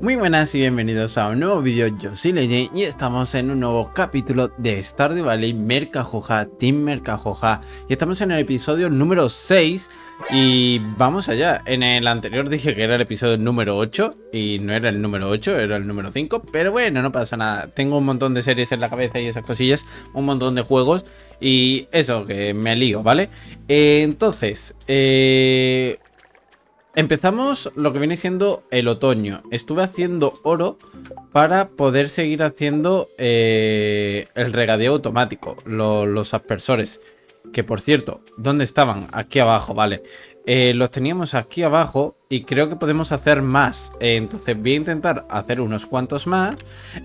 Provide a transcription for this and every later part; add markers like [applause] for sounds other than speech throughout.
Muy buenas y bienvenidos a un nuevo vídeo, yo soy Leye y estamos en un nuevo capítulo de Stardew Valley Mercajoja, Team Mercajoja y estamos en el episodio número 6 y vamos allá, en el anterior dije que era el episodio número 8 y no era el número 8, era el número 5, pero bueno, no pasa nada, tengo un montón de series en la cabeza y esas cosillas, un montón de juegos y eso, que me lío, ¿vale? Eh, entonces, eh, Empezamos lo que viene siendo el otoño. Estuve haciendo oro para poder seguir haciendo eh, el regadeo automático, los aspersores. Que por cierto, ¿dónde estaban? Aquí abajo, vale. Eh, los teníamos aquí abajo y creo que podemos hacer más. Eh, entonces voy a intentar hacer unos cuantos más.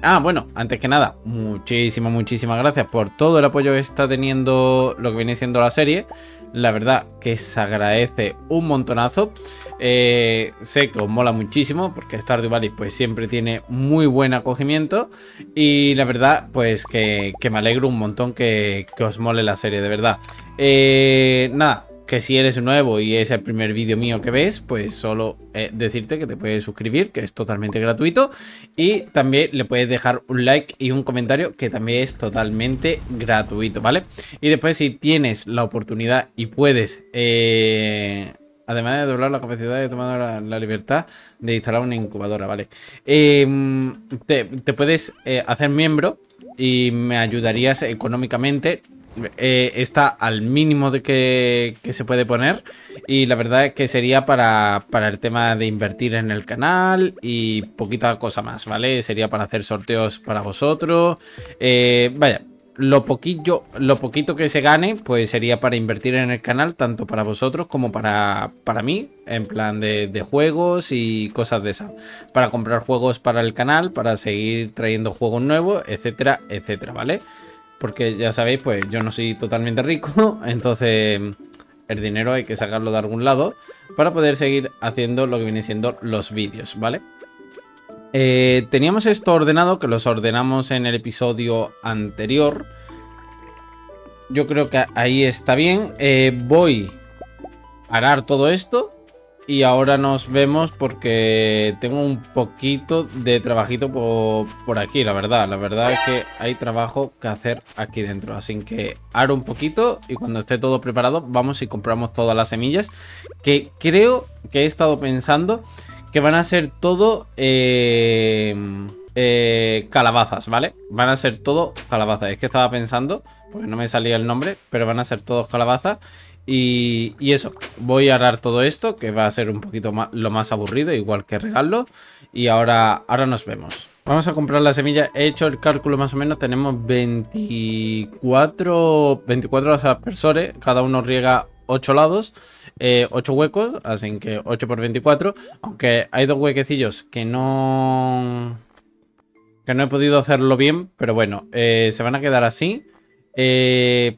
Ah, bueno, antes que nada, muchísimas, muchísimas gracias por todo el apoyo que está teniendo lo que viene siendo la serie. La verdad que se agradece un montonazo. Eh, sé que os mola muchísimo porque Stardew Valley pues siempre tiene muy buen acogimiento y la verdad pues que, que me alegro un montón que, que, os mole la serie, de verdad. Eh, nada, que si eres nuevo y es el primer vídeo mío que ves, pues solo eh, decirte que te puedes suscribir, que es totalmente gratuito. Y también le puedes dejar un like y un comentario, que también es totalmente gratuito, ¿vale? Y después si tienes la oportunidad y puedes... Eh, además de doblar la capacidad de tomar la, libertad de instalar una incubadora, ¿vale? Em, te, puedes eh, hacer miembro y me ayudarías económicamente. Eh, está al mínimo de que, se puede poner y la verdad es que sería para, el tema de invertir en el canal y poquita cosa más, ¿vale? Sería para hacer sorteos para vosotros, eh, vaya. Lo lo poquito que se gane, pues sería para invertir en el canal, tanto para vosotros como para, para mí, en plan de, juegos y cosas de esas. Para comprar juegos para el canal, para seguir trayendo juegos nuevos, etcétera, etcétera, ¿vale? vale porque ya sabéis, pues yo no soy totalmente rico, [laughs] entonces el dinero hay que sacarlo de algún lado para poder seguir haciendo lo que viene siendo los vídeos, ¿vale? Eh, teníamos esto ordenado, que los ordenamos en el episodio anterior. Yo creo que ahí está bien. Eh, voy a arar todo esto y ahora nos vemos porque tengo un poquito de trabajito por, aquí, la verdad. La verdad es que hay trabajo que hacer aquí dentro. Así que ahora un poquito y cuando esté todo preparado vamos y compramos todas las semillas que creo que he estado pensando que van a ser todo em, eh, calabazas, ¿vale? Van a ser todo calabazas. Es que estaba pensando, porque no me salía el nombre, pero van a ser todos calabazas. Y, eso, voy a dar todo esto, que va a ser un poquito más, lo más aburrido, igual que regalo Y ahora, ahora nos vemos. Vamos a comprar la semilla. He hecho el cálculo más o menos. Tenemos 24, 24 aspersores. Cada uno riega 8 lados, 8 eh, huecos, así que 8 por 24. Aunque hay dos huequecillos que no... Que no he podido hacerlo bien, pero bueno, eh, se van a quedar así. Eh,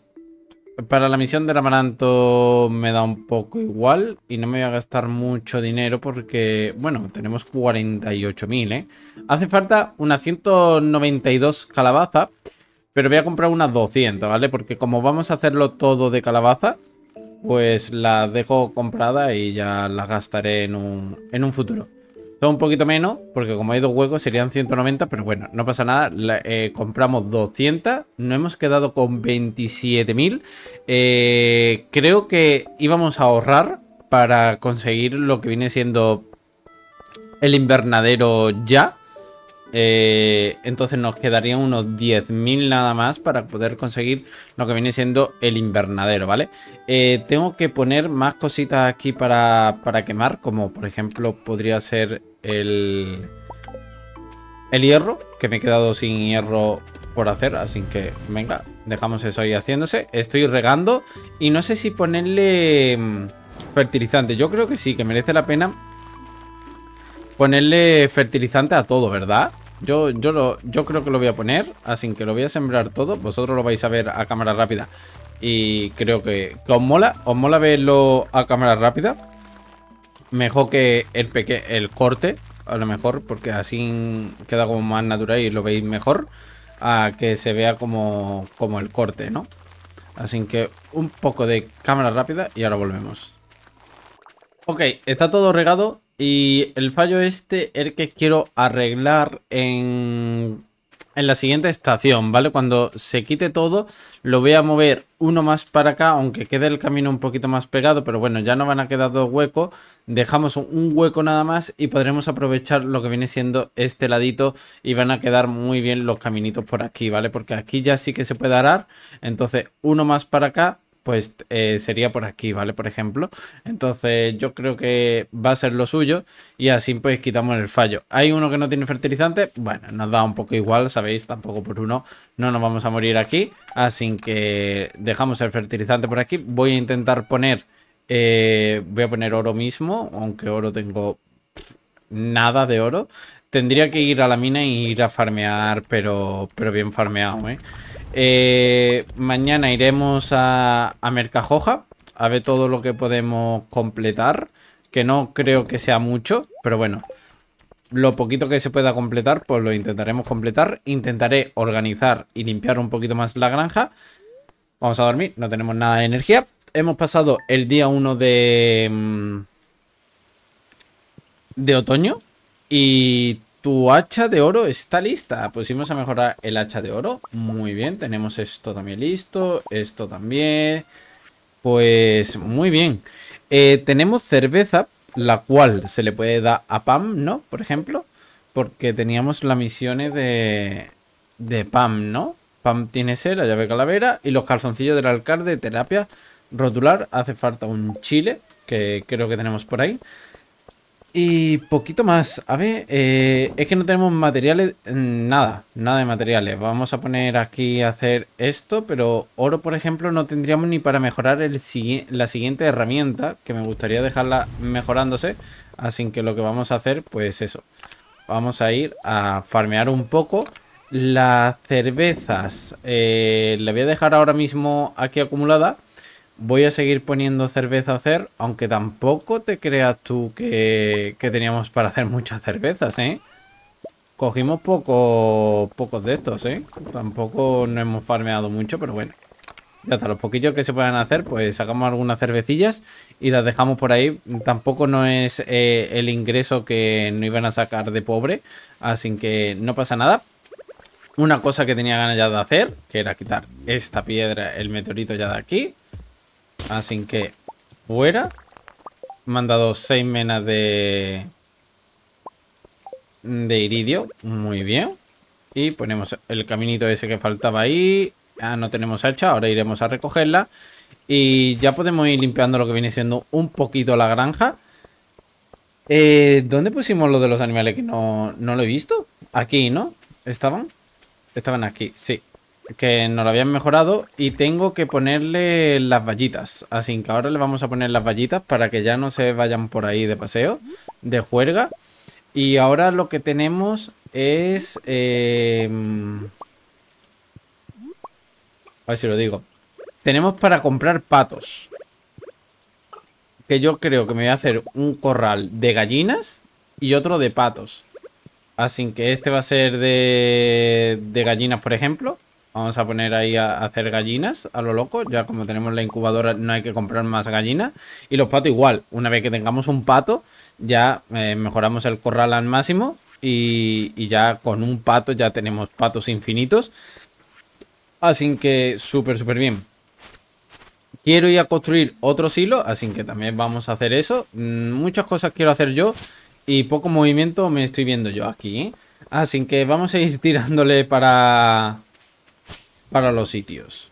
para la misión del amaranto me da un poco igual y no me voy a gastar mucho dinero porque, bueno, tenemos 48.000, ¿eh? Hace falta una 192 calabaza, pero voy a comprar unas 200, ¿vale? Porque como vamos a hacerlo todo de calabaza, pues la dejo comprada y ya la gastaré en un futuro. Son un poquito menos, porque como hay dos huecos serían 190, pero bueno, no pasa nada. Eh, compramos 200, nos hemos quedado con 27.000. Eh, creo que íbamos a ahorrar para conseguir lo que viene siendo el invernadero ya. Eh, entonces nos quedarían unos 10.000 nada más para poder conseguir lo que viene siendo el invernadero, ¿vale? Eh, tengo que poner más cositas aquí para, quemar, como por ejemplo podría ser el, el hierro, que me he quedado sin hierro por hacer, así que venga, dejamos eso ahí haciéndose. Estoy regando y no sé si ponerle mm, fertilizante. Yo creo que sí, que merece la pena ponerle fertilizante a todo, ¿verdad? Yo, lo, yo creo que lo voy a poner, así ah, que lo voy a sembrar todo. Vosotros lo vais a ver a cámara rápida. Y creo que, os mola. Os mola verlo a cámara rápida. Mejor que el, peque el corte, a lo mejor, porque así queda como más natural y lo veis mejor. A que se vea como, como el corte, ¿no? Así que un poco de cámara rápida y ahora volvemos. Ok, está todo regado, y el fallo este es el que quiero arreglar en, en la siguiente estación, ¿vale? Cuando se quite todo, lo voy a mover uno más para acá, aunque quede el camino un poquito más pegado, pero bueno, ya no van a quedar dos huecos. Dejamos un hueco nada más y podremos aprovechar lo que viene siendo este ladito y van a quedar muy bien los caminitos por aquí, ¿vale? Porque aquí ya sí que se puede arar, entonces uno más para acá pues eh, sería por aquí, ¿vale? Por ejemplo. Entonces yo creo que va a ser lo suyo y así pues quitamos el fallo. Hay uno que no tiene fertilizante, bueno, nos da un poco igual, sabéis, tampoco por uno no nos vamos a morir aquí. Así que dejamos el fertilizante por aquí. Voy a intentar poner, eh, voy a poner oro mismo, aunque oro tengo nada de oro. Tendría que ir a la mina e ir a farmear, pero, pero bien farmeado, ¿eh? Eh, mañana iremos a, a Mercajoja a ver todo lo que podemos completar. Que no creo que sea mucho, pero bueno. Lo poquito que se pueda completar, pues lo intentaremos completar. Intentaré organizar y limpiar un poquito más la granja. Vamos a dormir, no tenemos nada de energía. Hemos pasado el día 1 de... Mm, de otoño. Y tu hacha de oro está lista. Pusimos a mejorar el hacha de oro. Muy bien, tenemos esto también listo. Esto también. Pues muy bien. Eh, tenemos cerveza, la cual se le puede dar a Pam, ¿no? Por ejemplo. Porque teníamos las misiones de, de Pam, ¿no? Pam tiene ser la llave calavera y los calzoncillos del alcalde, terapia rotular. Hace falta un chile, que creo que tenemos por ahí. Y poquito más. A ver, eh, es que no tenemos materiales. Mm, nada, nada de materiales. Vamos a poner aquí a hacer esto, pero oro, por ejemplo, no tendríamos ni para mejorar el, la siguiente herramienta, que me gustaría dejarla mejorándose. Así que lo que vamos a hacer, pues eso. Vamos a ir a farmear un poco. Las cervezas eh, La voy a dejar ahora mismo aquí acumulada. Voy a seguir poniendo cerveza a hacer, aunque tampoco te creas tú que, teníamos para hacer muchas cervezas, ¿eh? Cogimos poco, pocos de estos, ¿eh? Tampoco no hemos farmeado mucho, pero bueno. Ya hasta los poquillos que se puedan hacer, pues sacamos algunas cervecillas y las dejamos por ahí. Tampoco no es eh, el ingreso que no iban a sacar de pobre, así que no pasa nada. Una cosa que tenía ganas ya de hacer, que era quitar esta piedra, el meteorito ya de aquí. Así que, fuera. Me han dado 6 menas de... De iridio. Muy bien. Y ponemos el caminito ese que faltaba ahí. Ah, no tenemos hacha. Ahora iremos a recogerla. Y ya podemos ir limpiando lo que viene siendo un poquito la granja. Eh, ¿Dónde pusimos lo de los animales que no, no lo he visto? Aquí, ¿no? ¿Estaban? Estaban aquí, sí que nos lo habían mejorado y tengo que ponerle las vallitas. Así que ahora le vamos a poner las vallitas para que ya no se vayan por ahí de paseo, de juerga. Y ahora lo que tenemos es... Em, a ver si lo digo. Tenemos para comprar patos. Que yo creo que me voy a hacer un corral de gallinas y otro de patos. Así que este va a ser de, de gallinas, por ejemplo. Vamos a poner ahí a hacer gallinas a lo loco. Ya como tenemos la incubadora no hay que comprar más gallinas. Y los patos igual. Una vez que tengamos un pato ya eh, mejoramos el corral al máximo. Y, ya con un pato ya tenemos patos infinitos. Así que súper, súper bien. Quiero ir a construir otro silo, así que también vamos a hacer eso. Mm, muchas cosas quiero hacer yo y poco movimiento me estoy viendo yo aquí. ¿eh? Así que vamos a ir tirándole para, para los sitios.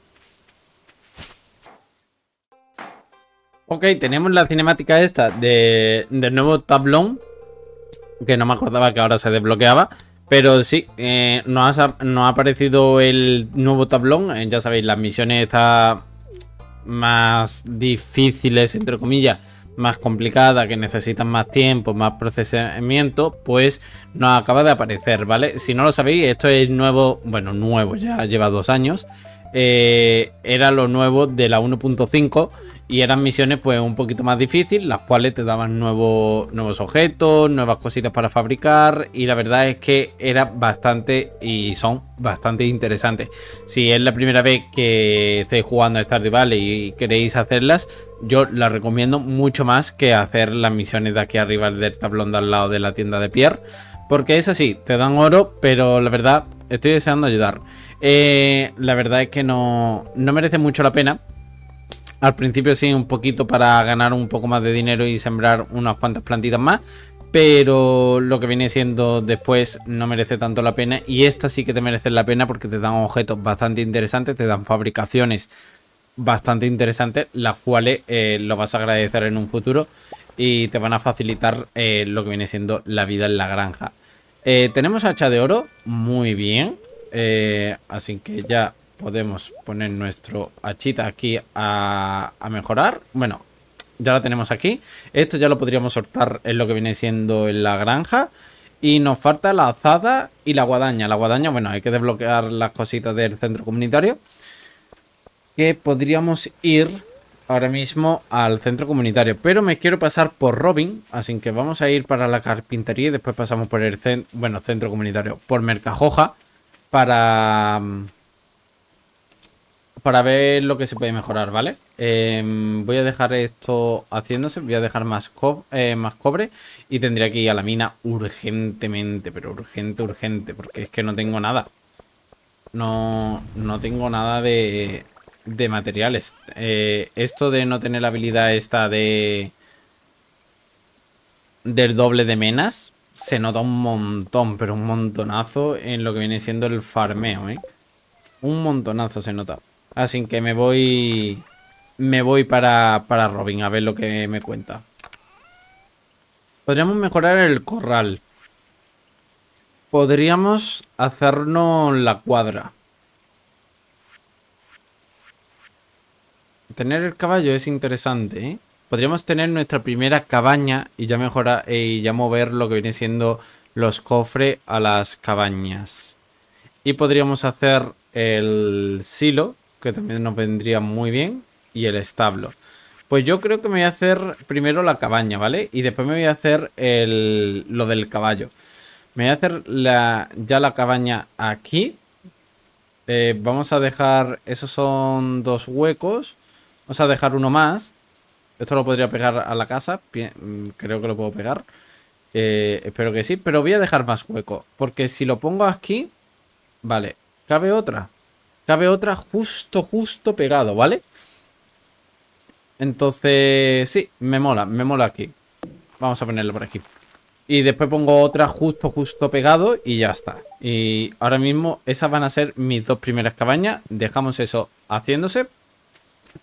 Ok, tenemos la cinemática esta de, del nuevo tablón. Que no me acordaba que ahora se desbloqueaba. Pero sí, eh, no nos, ha, aparecido el nuevo tablón. Eh, ya sabéis, las misiones están más difíciles, entre comillas más complicada, que necesitan más tiempo, más procesamiento, pues no acaba de aparecer, ¿vale? Si no lo sabéis, esto es nuevo, bueno, nuevo, ya lleva dos años. Eh, era lo nuevo de la 1.5 y eran misiones pues un poquito más difíciles, las cuales te daban nuevos, nuevos objetos, nuevas cositas para fabricar y la verdad es que era bastante y son bastante interesantes. Si es la primera vez que estáis jugando a Stardew Valley y queréis hacerlas, yo las recomiendo mucho más que hacer las misiones de aquí arriba del tablón de al lado de la tienda de Pierre. Porque es así, te dan oro, pero la verdad estoy deseando ayudar. Eh, la verdad es que no, no merece mucho la pena al principio sí, un poquito para ganar un poco más de dinero y sembrar unas cuantas plantitas más. Pero lo que viene siendo después no merece tanto la pena. Y esta sí que te merece la pena porque te dan objetos bastante interesantes, te dan fabricaciones bastante interesantes, las cuales eh, lo vas a agradecer en un futuro y te van a facilitar eh, lo que viene siendo la vida en la granja. Eh, tenemos hacha de oro, muy bien. así que ya podemos poner nuestro hachita aquí a, mejorar. Bueno, ya la tenemos aquí. Esto ya lo podríamos soltar en lo que viene siendo en la granja. Y nos falta la azada y la guadaña. La guadaña, bueno, hay que desbloquear las cositas del centro comunitario. Que podríamos ir ahora mismo al centro comunitario. Pero me quiero pasar por Robin. Así que vamos a ir para la carpintería y después pasamos por el centro, bueno, centro comunitario. Por Mercajoja para... Mm, para ver lo que se puede mejorar, ¿vale? Em, voy a dejar esto haciéndose, voy a dejar más, eh, cobre y tendría que ir a la mina urgentemente, pero urgente, urgente, porque es que no tengo nada. No, no tengo nada de, de materiales. Eh, esto de no tener la habilidad esta de... del doble de menas, se nota un montón, pero un montonazo en lo que viene siendo el farmeo, ¿eh? Un montonazo se nota. Así que me voy... Me voy para, Robin a ver lo que me cuenta. Podríamos mejorar el corral. Podríamos hacernos la cuadra. Tener el caballo es interesante, ¿eh? Podríamos tener nuestra primera cabaña y ya mejorar eh, y ya mover lo que viene siendo los cofres a las cabañas. Y podríamos hacer el silo que también nos vendría muy bien, y el establo. Pues yo creo que me voy a hacer primero la cabaña, ¿vale? Y después me voy a hacer el, lo del caballo. Me voy a hacer la, ya la cabaña aquí. Eh, vamos a dejar... Esos son dos huecos. Vamos a dejar uno más. Esto lo podría pegar a la casa. Mm, creo que lo puedo pegar. Eh, espero que sí. Pero voy a dejar más hueco. Porque si lo pongo aquí... Vale. ¿Cabe otra? Cabe otra justo, justo pegado, ¿vale? Entonces, sí, me mola, me mola aquí. Vamos a ponerlo por aquí. Y después pongo otra justo, justo pegado y ya está. Y ahora mismo esas van a ser mis dos primeras cabañas. Dejamos eso haciéndose.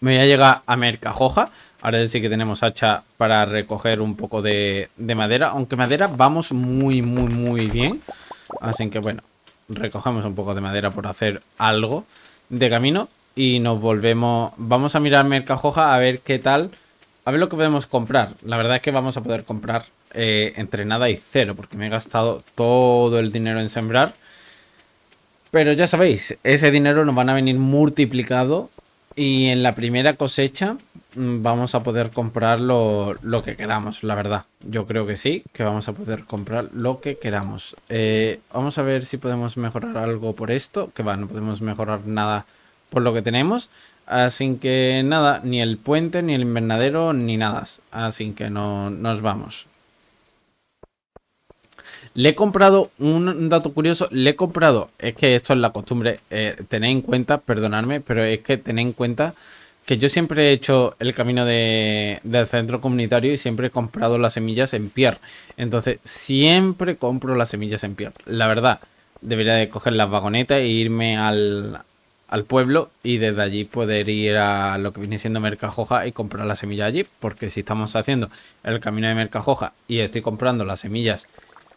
Me voy a llegar a Mercajoja. Ahora sí que tenemos hacha para recoger un poco de, de madera. Aunque madera vamos muy, muy, muy bien. Así que bueno, recojamos un poco de madera por hacer algo de camino y nos volvemos... Vamos a mirar Mercajoja a ver qué tal, a ver lo que podemos comprar. La verdad es que vamos a poder comprar eh, entre nada y cero, porque me he gastado todo el dinero en sembrar. Pero ya sabéis, ese dinero nos van a venir multiplicado y en la primera cosecha Mm, vamos a poder comprar lo, que queramos, la verdad. Yo creo que sí, que vamos a poder comprar lo que queramos. Eh, vamos a ver si podemos mejorar algo por esto. Que va, no podemos mejorar nada por lo que tenemos. Así que nada, ni el puente, ni el invernadero, ni nada. Así que no nos vamos. Le he comprado un dato curioso, le he comprado, es que esto es la costumbre, eh, tened en cuenta, perdonadme, pero es que tened en cuenta que yo siempre he hecho el camino de, del centro comunitario y siempre he comprado las semillas en pier. Entonces, siempre compro las semillas en pier. La verdad, debería de coger las vagonetas e irme al, al pueblo y desde allí poder ir a lo que viene siendo Mercajoja y comprar las semillas allí. Porque si estamos haciendo el camino de Mercajoja y estoy comprando las semillas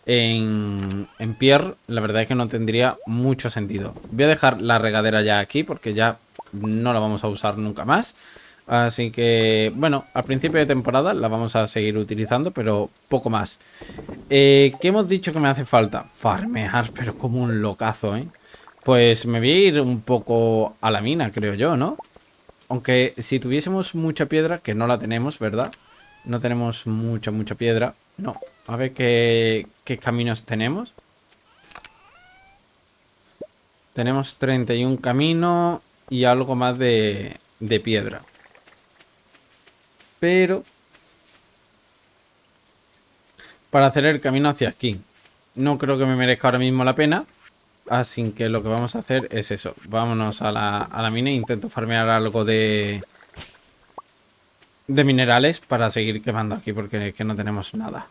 en, en Pierre, la verdad es que no tendría mucho sentido. Voy a dejar la regadera ya aquí porque ya no la vamos a usar nunca más. Así que, bueno, al principio de temporada la vamos a seguir utilizando, pero poco más. Eh, ¿Qué hemos dicho que me hace falta? Farmear, pero como un locazo, ¿eh? Pues me voy a ir un poco a la mina, creo yo, ¿no? Aunque si tuviésemos mucha piedra, que no la tenemos, ¿verdad? No tenemos mucha, mucha piedra. No, a ver qué, qué caminos tenemos. Tenemos 31 caminos y algo más de, de piedra. Pero... Para hacer el camino hacia aquí. No creo que me merezca ahora mismo la pena. Así que lo que vamos a hacer es eso. Vámonos a la, a la mina. E intento farmear algo de... De minerales para seguir quemando aquí. Porque es que no tenemos nada.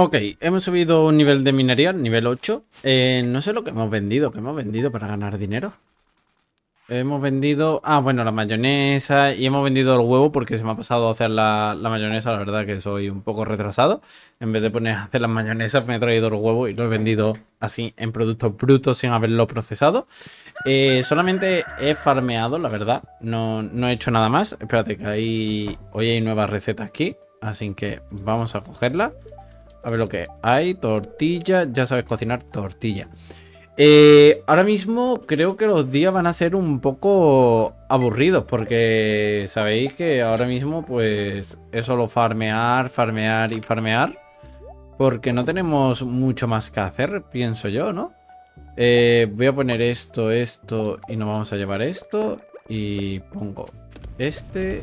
Ok, hemos subido un nivel de minería, nivel 8. Eh, no sé lo que hemos vendido, ¿qué hemos vendido para ganar dinero? Hemos vendido... Ah, bueno, la mayonesa y hemos vendido el huevo porque se me ha pasado a hacer la, mayonesa. La verdad que soy un poco retrasado. En vez de poner a hacer las mayonesas me he traído el huevo y lo he vendido así en productos brutos sin haberlo procesado. Eh, solamente he farmeado, la verdad. No, no he hecho nada más. Espérate que hay... hoy hay nuevas recetas aquí. Así que vamos a cogerla. A ver lo que hay. Tortilla. Ya sabes cocinar tortilla. Eh, ahora mismo creo que los días van a ser un poco aburridos porque sabéis que ahora mismo pues es solo farmear, farmear y farmear porque no tenemos mucho más que hacer, pienso yo, ¿no? Eh, voy a poner esto, esto y nos vamos a llevar esto y pongo este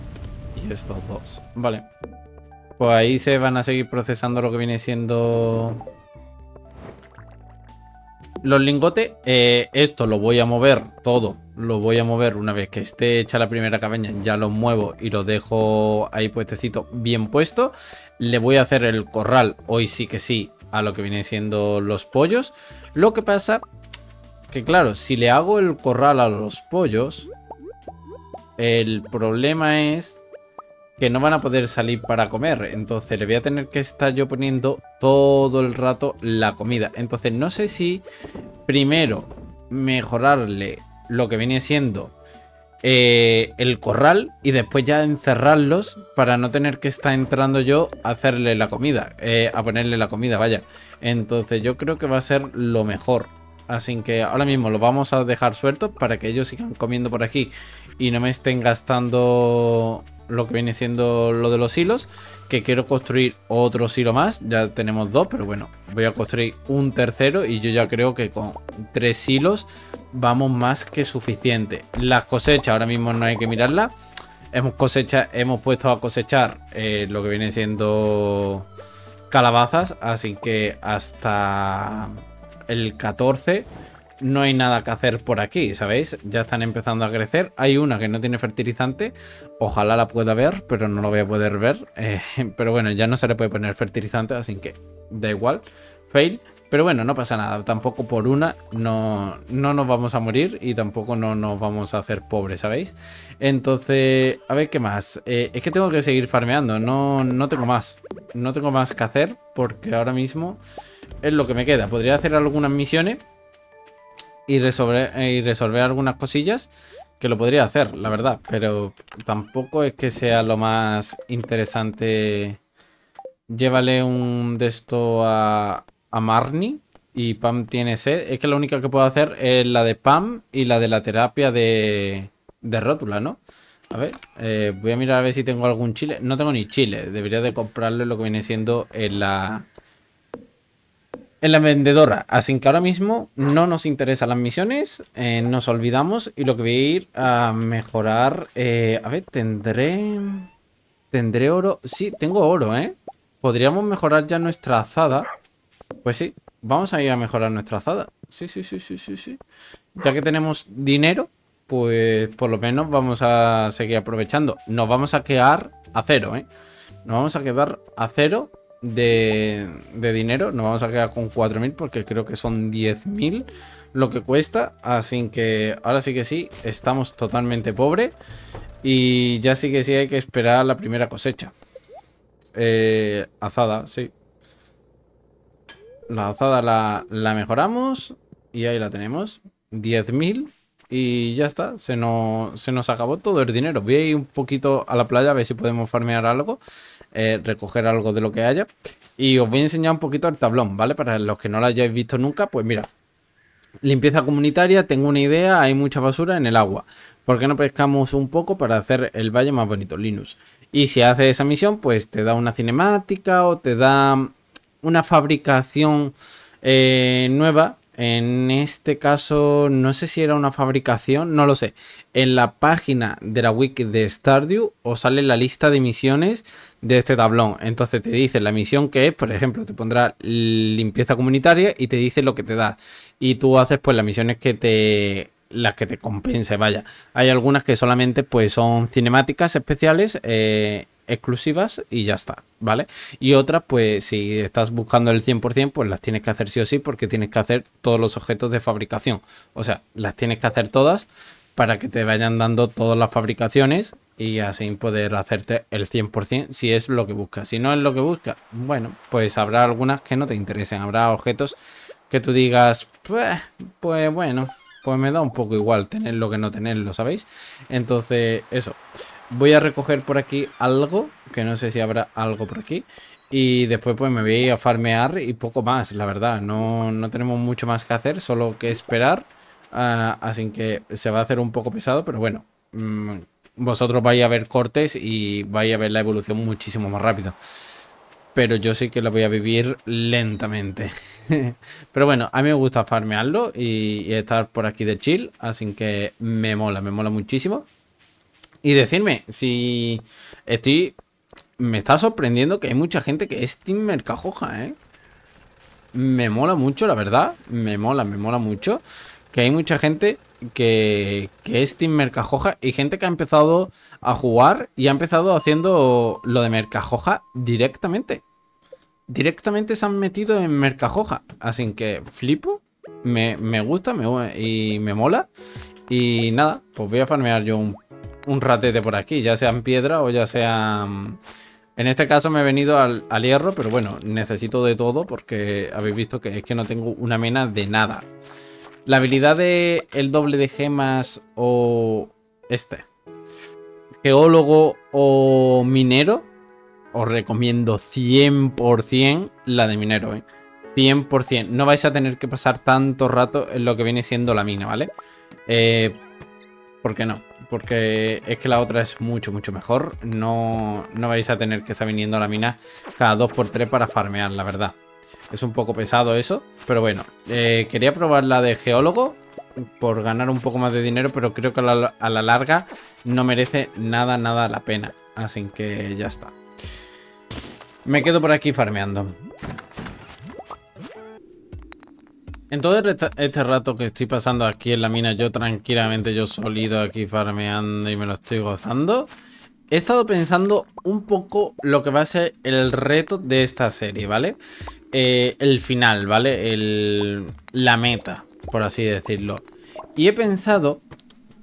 y estos dos, vale. Pues ahí se van a seguir procesando lo que viene siendo... Los lingotes, eh, esto lo voy a mover todo, lo voy a mover una vez que esté hecha la primera cabaña, ya lo muevo y lo dejo ahí puestecito bien puesto. Le voy a hacer el corral, hoy sí que sí, a lo que vienen siendo los pollos. Lo que pasa que claro, si le hago el corral a los pollos, el problema es que no van a poder salir para comer. Entonces le voy a tener que estar yo poniendo todo el rato la comida. Entonces no sé si primero mejorarle lo que viene siendo eh, el corral y después ya encerrarlos para no tener que estar entrando yo a hacerle la comida, eh, a ponerle la comida, vaya. Entonces yo creo que va a ser lo mejor. Así que ahora mismo los vamos a dejar sueltos para que ellos sigan comiendo por aquí y no me estén gastando lo que viene siendo lo de los hilos, que quiero construir otro hilo más, ya tenemos dos, pero bueno, voy a construir un tercero y yo ya creo que con tres hilos vamos más que suficiente. Las cosechas ahora mismo no hay que mirarlas, hemos, cosecha, hemos puesto a cosechar eh, lo que viene siendo calabazas, así que hasta el 14 no hay nada que hacer por aquí, ¿sabéis? Ya están empezando a crecer. Hay una que no tiene fertilizante. Ojalá la pueda ver, pero no lo voy a poder ver. Eh, [laughs] pero bueno, ya no se le puede poner fertilizante, así que da igual. Fail. Pero bueno, no pasa nada. Tampoco por una no, no nos vamos a morir y tampoco no nos vamos a hacer pobres, ¿sabéis? Entonces, a ver qué más. Eh, es que tengo que seguir farmeando. No, no tengo más. No tengo más que hacer porque ahora mismo es lo que me queda. Podría hacer algunas misiones y resolver, eh, y resolver algunas cosillas que lo podría hacer, la verdad, pero tampoco es que sea lo más interesante. Llévale un de esto a, a Marnie y Pam tiene sed. Es que la única que puedo hacer es la de Pam y la de la terapia de, de rótula, ¿no? A ver, eh, voy a mirar a ver si tengo algún chile. No tengo ni chile, debería de comprarle lo que viene siendo en la en la vendedora. Así que ahora mismo no nos interesan las misiones, eh, nos olvidamos y lo que voy a ir a mejorar... Eh, a ver, tendré... ¿Tendré oro? Sí, tengo oro, ¿eh? Podríamos mejorar ya nuestra azada. Pues sí, vamos a ir a mejorar nuestra azada. Sí, sí, sí, sí, sí, sí. Ya que tenemos dinero, pues por lo menos vamos a seguir aprovechando. Nos vamos a quedar a cero, ¿eh? Nos vamos a quedar a cero de, dinero. Nos vamos a quedar con 4.000 porque creo que son 10.000 lo que cuesta. Así que ahora sí que sí, estamos totalmente pobre. Y ya sí que sí hay que esperar la primera cosecha. Eh, azada, sí. La azada la, la mejoramos. Y ahí la tenemos. 10.000. Y ya está, se nos, se acabó todo el dinero. Voy a ir un poquito a la playa a ver si podemos farmear algo, eh, recoger algo de lo que haya. Y os voy a enseñar un poquito el tablón, ¿vale? Para los que no lo hayáis visto nunca, pues mira. Limpieza comunitaria, tengo una idea, hay mucha basura en el agua. ¿Por qué no pescamos un poco para hacer el valle más bonito, Linus? Y si haces esa misión, pues te da una cinemática o te da una fabricación eh, nueva en este caso, no sé si era una fabricación, no lo sé. En la página de la wiki de Stardew os sale la lista de misiones de este tablón. Entonces te dice la misión que es, por ejemplo, te pondrá limpieza comunitaria y te dice lo que te da. Y tú haces pues las misiones que te las que te compense, vaya. Hay algunas que solamente pues son cinemáticas especiales eh, exclusivas y ya está. ¿vale? Y otras, pues si estás buscando el 100%, pues las tienes que hacer sí o sí porque tienes que hacer todos los objetos de fabricación. O sea, las tienes que hacer todas para que te vayan dando todas las fabricaciones y así poder hacerte el 100% si es lo que buscas. Si no es lo que buscas, bueno, pues habrá algunas que no te interesen, habrá objetos que tú digas, pues, pues bueno, pues me da un poco igual tenerlo que no tenerlo, ¿sabéis? Entonces, eso. Voy a recoger por aquí algo, que no sé si habrá algo por aquí. Y después pues me voy a farmear y poco más, la verdad. No, no tenemos mucho más que hacer, solo que esperar. Ah, así que se va a hacer un poco pesado, pero bueno. Mm, vosotros vais a ver cortes y vais a ver la evolución muchísimo más rápido. Pero yo sí que lo voy a vivir lentamente. [laughs] pero bueno, a mí me gusta farmearlo y estar por aquí de chill. Así que me mola, me mola muchísimo. Y decirme si estoy... Me está sorprendiendo que hay mucha gente que es Team Mercajoja, ¿eh? Me mola mucho, la verdad. Me mola, me mola mucho. Que hay mucha gente que, es Team Mercajoja y gente que ha empezado a jugar y ha empezado haciendo lo de Mercajoja directamente. Directamente se han metido en Mercajoja. Así que flipo, me, gusta me, y me mola. Y nada, pues voy a farmear yo un un ratete por aquí, ya sea en piedra o ya sea... Mm, en este caso me he venido al, hierro, pero bueno, necesito de todo porque habéis visto que es que no tengo una mena de nada. La habilidad de el doble de gemas o este. Geólogo o minero. Os recomiendo 100% la de minero, ¿eh? 100%. No vais a tener que pasar tanto rato en lo que viene siendo la mina, ¿vale? Eh, ¿Por qué no? porque es que la otra es mucho, mucho mejor. No, vais a tener que estar viniendo a la mina cada 2x3 para farmear, la verdad. Es un poco pesado eso, pero bueno. Eh, quería probar la de geólogo por ganar un poco más de dinero, pero creo que a la, a la larga no merece nada, nada la pena. Así que ya está. Me quedo por aquí farmeando. En todo este rato que estoy pasando aquí en la mina, yo tranquilamente, yo solido aquí farmeando y me lo estoy gozando, he estado pensando un poco lo que va a ser el reto de esta serie, ¿vale? Eh, el final, ¿vale? El, la meta, por así decirlo. Y he pensado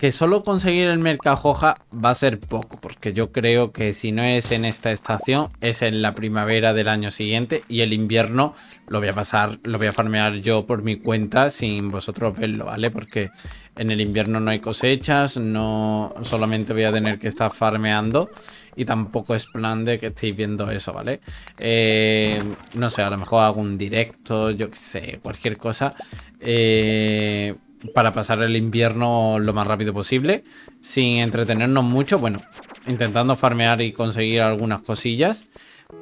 que solo conseguir el Mercajoja va a ser poco, porque yo creo que si no es en esta estación, es en la primavera del año siguiente y el invierno lo voy a pasar, lo voy a farmear yo por mi cuenta sin vosotros verlo, ¿vale? Porque en el invierno no hay cosechas, no solamente voy a tener que estar farmeando y tampoco es plan de que estéis viendo eso, ¿vale? Eh, no sé, a lo mejor hago un directo, yo qué sé, cualquier cosa. Eh, para pasar el invierno lo más rápido posible, sin entretenernos mucho, bueno, intentando farmear y conseguir algunas cosillas,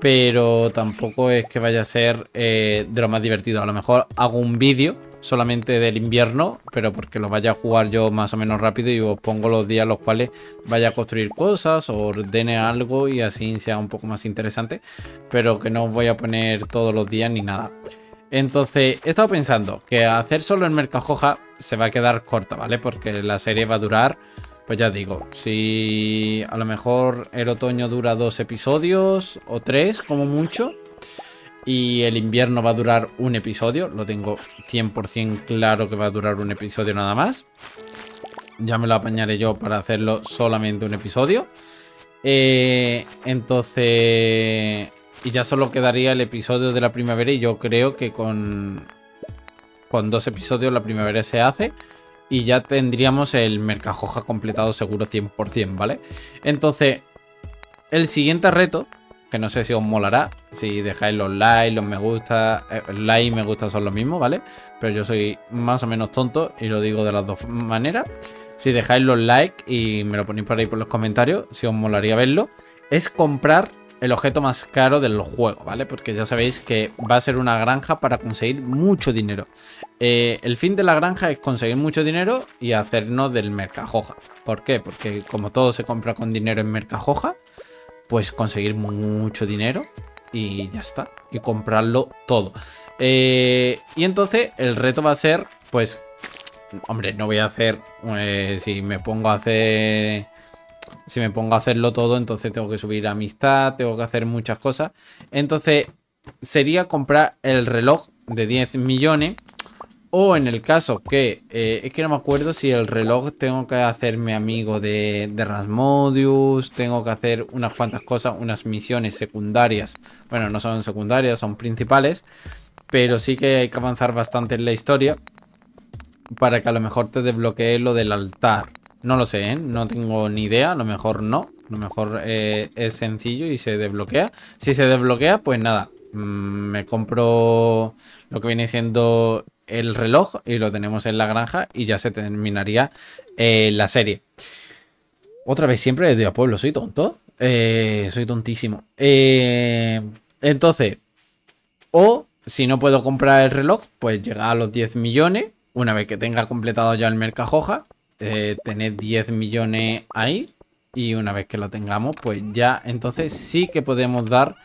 pero tampoco es que vaya a ser eh, de lo más divertido. A lo mejor hago un vídeo solamente del invierno, pero porque lo vaya a jugar yo más o menos rápido y os pongo los días los cuales vaya a construir cosas ordene algo y así sea un poco más interesante, pero que no os voy a poner todos los días ni nada. Entonces, he estado pensando que hacer solo el Mercajoja se va a quedar corta, ¿vale? Porque la serie va a durar, pues ya digo, si a lo mejor el otoño dura dos episodios o tres como mucho, y el invierno va a durar un episodio, lo tengo 100% claro que va a durar un episodio nada más. Ya me lo apañaré yo para hacerlo solamente un episodio. Eh, entonces y ya solo quedaría el episodio de la primavera y yo creo que con, con dos episodios la primavera se hace y ya tendríamos el Mercajoja completado seguro 100%, ¿vale? Entonces, el siguiente reto, que no sé si os molará, si dejáis los likes, los me gusta, eh, like y me gusta son lo mismo, ¿vale? Pero yo soy más o menos tonto y lo digo de las dos maneras. Si dejáis los likes y me lo ponéis por ahí por los comentarios, si os molaría verlo, es comprar el objeto más caro del juego, ¿vale? Porque ya sabéis que va a ser una granja para conseguir mucho dinero. Eh, el fin de la granja es conseguir mucho dinero y hacernos del mercajoja. ¿Por qué? Porque como todo se compra con dinero en mercajoja, pues conseguir mucho dinero y ya está. Y comprarlo todo. Eh, y entonces el reto va a ser, pues, hombre, no voy a hacer, eh, si me pongo a hacer si me pongo a hacerlo todo, entonces tengo que subir amistad, tengo que hacer muchas cosas. Entonces, sería comprar el reloj de 10 millones. O en el caso que, eh, es que no me acuerdo si el reloj tengo que hacerme amigo de, de Rasmodius, tengo que hacer unas cuantas cosas, unas misiones secundarias. Bueno, no son secundarias, son principales, pero sí que hay que avanzar bastante en la historia para que a lo mejor te desbloquee lo del altar. No lo sé, ¿eh? no tengo ni idea, a lo mejor no, a lo mejor eh, es sencillo y se desbloquea. Si se desbloquea, pues nada, mm, me compro lo que viene siendo el reloj y lo tenemos en la granja y ya se terminaría eh, la serie. Otra vez siempre desde a pueblo, soy tonto, soy tontísimo. entonces, o si no puedo comprar el reloj, pues llega a los 10 millones una vez que tenga completado ya el mercajoja tener 10 millones ahí. Y una vez que lo tengamos, pues ya entonces sí que podemos dar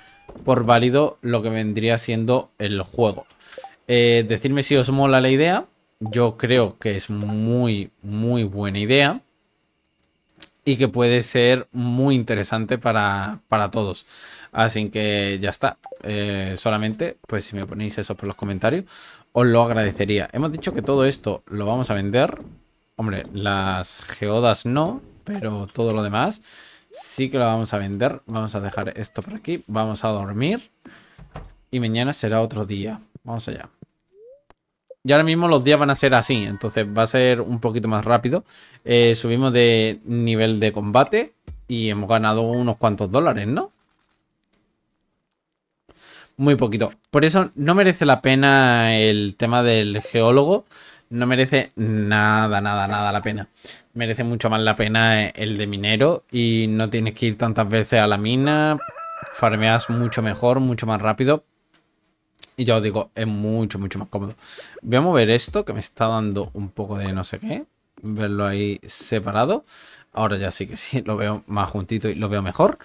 por válido lo que vendría siendo el juego. Eh, decirme si os mola la idea. Yo creo que es muy, muy buena idea. Y que puede ser muy interesante para, para todos. Así que ya está. Eh, solamente, pues si me ponéis eso por los comentarios, os lo agradecería. Hemos dicho que todo esto lo vamos a vender. Hombre, las geodas no, pero todo lo demás sí que lo vamos a vender. Vamos a dejar esto por aquí. Vamos a dormir. Y mañana será otro día. Vamos allá. Y ahora mismo los días van a ser así, entonces va a ser un poquito más rápido. Eh, subimos de nivel de combate y hemos ganado unos cuantos dólares, ¿no? Muy poquito. Por eso no merece la pena el tema del geólogo no merece nada, nada, nada la pena. Merece mucho más la pena el de minero y no tienes que ir tantas veces a la mina. Farmeas mucho mejor, mucho más rápido. Y ya os digo, es mucho, mucho más cómodo. Voy a mover esto que me está dando un poco de no sé qué. Verlo ahí separado. Ahora ya sí que sí, lo veo más juntito y lo veo mejor.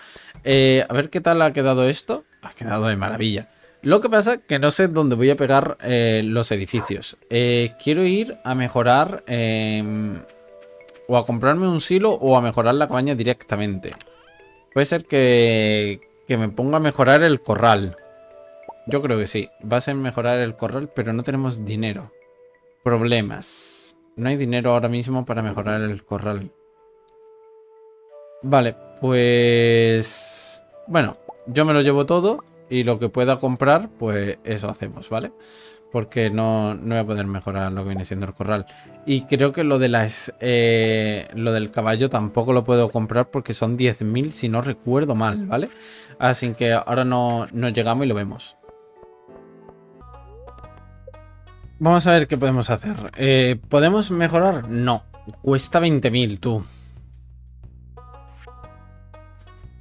Eh, a ver qué tal ha quedado esto. Ha quedado de maravilla. Lo que pasa es que no sé dónde voy a pegar eh, los edificios. Eh, quiero ir a mejorar... Em, o a comprarme un silo o a mejorar la cabaña directamente. Puede ser que, que me ponga a mejorar el corral. Yo creo que sí. Va a ser mejorar el corral, pero no tenemos dinero. Problemas. No hay dinero ahora mismo para mejorar el corral. Vale, pues... Bueno, yo me lo llevo todo y lo que pueda comprar, pues eso hacemos, ¿vale? Porque no, no voy a poder mejorar lo que viene siendo el corral. Y creo que lo, de las, eh, lo del caballo tampoco lo puedo comprar porque son 10.000 si no recuerdo mal, ¿vale? Así que ahora no, no llegamos y lo vemos. Vamos a ver qué podemos hacer. Eh, ¿Podemos mejorar? No. Cuesta 20.000, tú.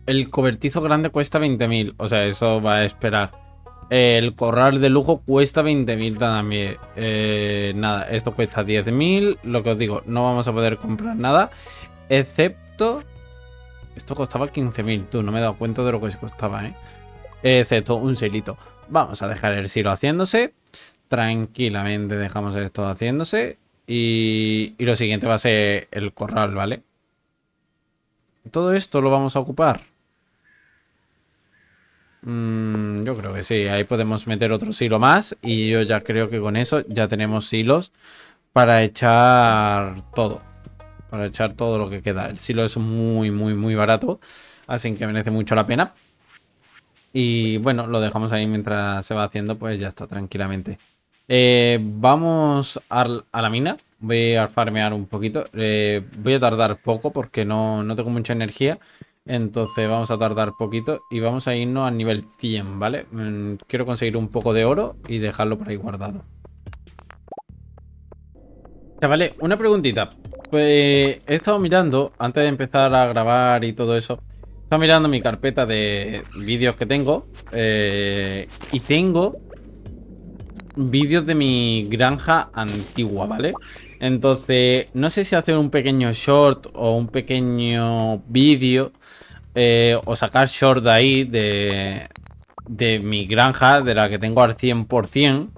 El cobertizo grande cuesta 20.000. O sea, eso va a esperar. El corral de lujo cuesta 20.000 también. Eh, nada, esto cuesta 10.000. Lo que os digo, no vamos a poder comprar nada. Excepto... Esto costaba 15.000. Tú, no me he dado cuenta de lo que costaba, ¿eh? Excepto un silito. Vamos a dejar el silo haciéndose. Tranquilamente dejamos esto haciéndose. Y, y lo siguiente va a ser el corral, ¿vale? Todo esto lo vamos a ocupar Mm, yo creo que sí, ahí podemos meter otro silo más y yo ya creo que con eso ya tenemos hilos para echar todo. Para echar todo lo que queda. El silo es muy, muy, muy barato, así que merece mucho la pena. Y bueno, lo dejamos ahí mientras se va haciendo, pues ya está tranquilamente. Eh, vamos a, la mina. Voy a farmear un poquito. Eh, voy a tardar poco porque no, no tengo mucha energía. Entonces vamos a tardar poquito y vamos a irnos al nivel 100, ¿vale? Mm, quiero conseguir un poco de oro y dejarlo por ahí guardado. vale. una preguntita. Pues he estado mirando, antes de empezar a grabar y todo eso, he estado mirando mi carpeta de vídeos que tengo. Eh, y tengo vídeos de mi granja antigua, ¿vale? Entonces, no sé si hacer un pequeño short o un pequeño vídeo eh, o sacar short de ahí, de, de mi granja, de la que tengo al 100%.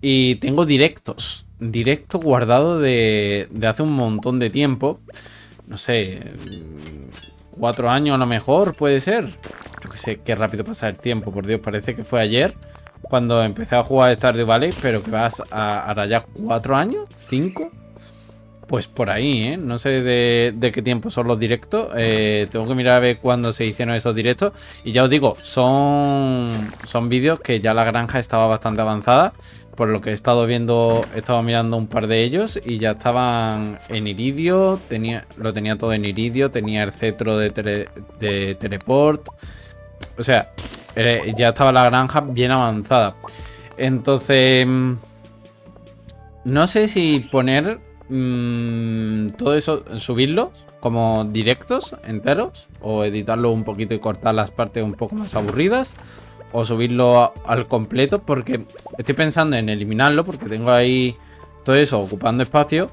Y tengo directos, directo guardado de, de hace un montón de tiempo. No sé, cuatro años a lo mejor puede ser. Yo que sé, qué rápido pasa el tiempo, por Dios, parece que fue ayer cuando empecé a jugar Stardew Valley, pero que vas a, ahora ya cuatro años, cinco. Pues por ahí, ¿eh? No sé de, qué tiempo son los directos. Eh, tengo que mirar a ver cuándo se hicieron esos directos. Y ya os digo, son, son vídeos que ya la granja estaba bastante avanzada. Por lo que he estado viendo, he estado mirando un par de ellos y ya estaban en iridio. Tenía, lo tenía todo en iridio. Tenía el cetro de, de teleport. O sea, ya estaba la granja bien avanzada. Entonces, mm, no sé si poner Mm, todo eso, subirlo como directos enteros, o editarlo un poquito y cortar las partes un poco más aburridas, o subirlo al completo, porque estoy pensando en eliminarlo, porque tengo ahí todo eso ocupando espacio.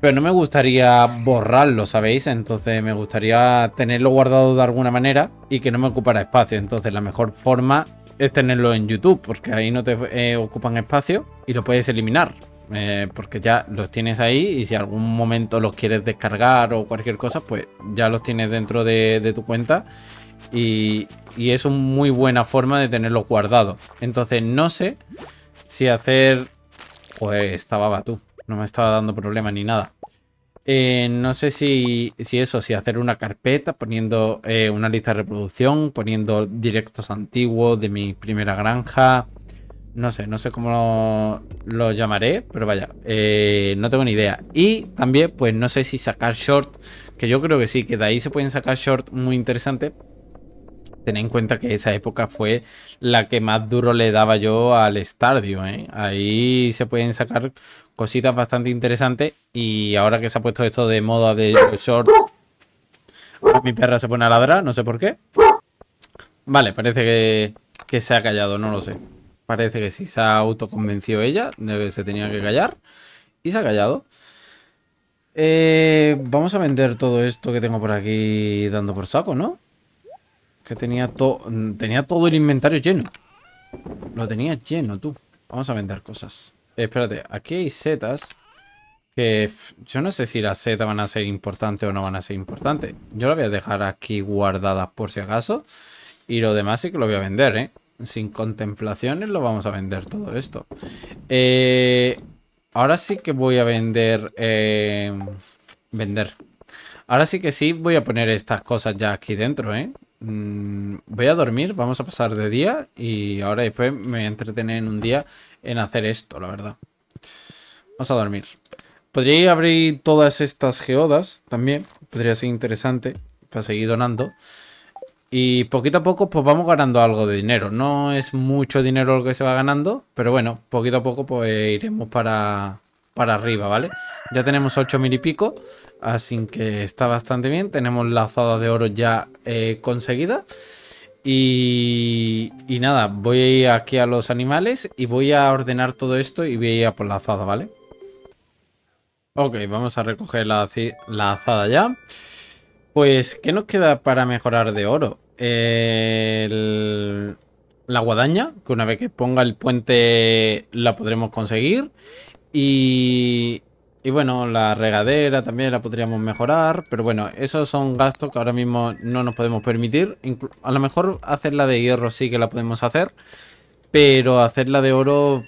Pero no me gustaría borrarlo, ¿sabéis? Entonces me gustaría tenerlo guardado de alguna manera y que no me ocupara espacio. Entonces la mejor forma es tenerlo en YouTube, porque ahí no te eh, ocupan espacio y lo puedes eliminar. Eh, porque ya los tienes ahí y si algún momento los quieres descargar o cualquier cosa, pues ya los tienes dentro de, tu cuenta. Y, es una muy buena forma de tenerlos guardados. Entonces no sé si hacer... pues estaba tú. No me estaba dando problema ni nada. Eh, no sé si, eso, si hacer una carpeta poniendo eh, una lista de reproducción, poniendo directos antiguos de mi primera granja, no sé, no sé cómo lo, llamaré, pero vaya, eh, no tengo ni idea. Y también, pues no sé si sacar short, que yo creo que sí, que de ahí se pueden sacar short muy interesantes. Tened en cuenta que esa época fue la que más duro le daba yo al estadio. ¿eh? Ahí se pueden sacar cositas bastante interesantes. Y ahora que se ha puesto esto de moda de short, mi perra se pone a ladrar, no sé por qué. Vale, parece que se ha callado, no lo sé parece que sí, se ha autoconvencido ella de que se tenía que callar y se ha callado. Eh, vamos a vender todo esto que tengo por aquí dando por saco, ¿no? Que tenía, tenía todo el inventario lleno. Lo tenía lleno, tú. Vamos a vender cosas. espérate, aquí hay setas. Que yo no sé si las setas van a ser importantes o no van a ser importantes. Yo las voy a dejar aquí guardadas por si acaso. Y lo demás sí que lo voy a vender, ¿eh? sin contemplaciones lo vamos a vender todo esto. Eh, ahora sí que voy a vender... Eh, vender. Ahora sí que sí voy a poner estas cosas ya aquí dentro, ¿eh? mm, voy a dormir, vamos a pasar de día y ahora después me voy a entretener en un día en hacer esto, la verdad. Vamos a dormir. Podría abrir todas estas geodas también. Podría ser interesante para seguir donando. Y poquito a poco pues vamos ganando algo de dinero. No es mucho dinero lo que se va ganando, pero bueno, poquito a poco pues iremos para, para arriba, ¿vale? Ya tenemos mil y pico, así que está bastante bien. Tenemos la azada de oro ya eh, conseguida. Y, nada, voy a ir aquí a los animales y voy a ordenar todo esto y voy a ir a por la azada, ¿vale? Ok, vamos a recoger la, la azada ya. Pues, ¿qué nos queda para mejorar de oro? la guadaña, que una vez que ponga el puente la podremos conseguir. Y, y bueno, la regadera también la podríamos mejorar, pero bueno, esos son gastos que ahora mismo no nos podemos permitir. a lo mejor hacerla de hierro sí que la podemos hacer, pero hacerla de oro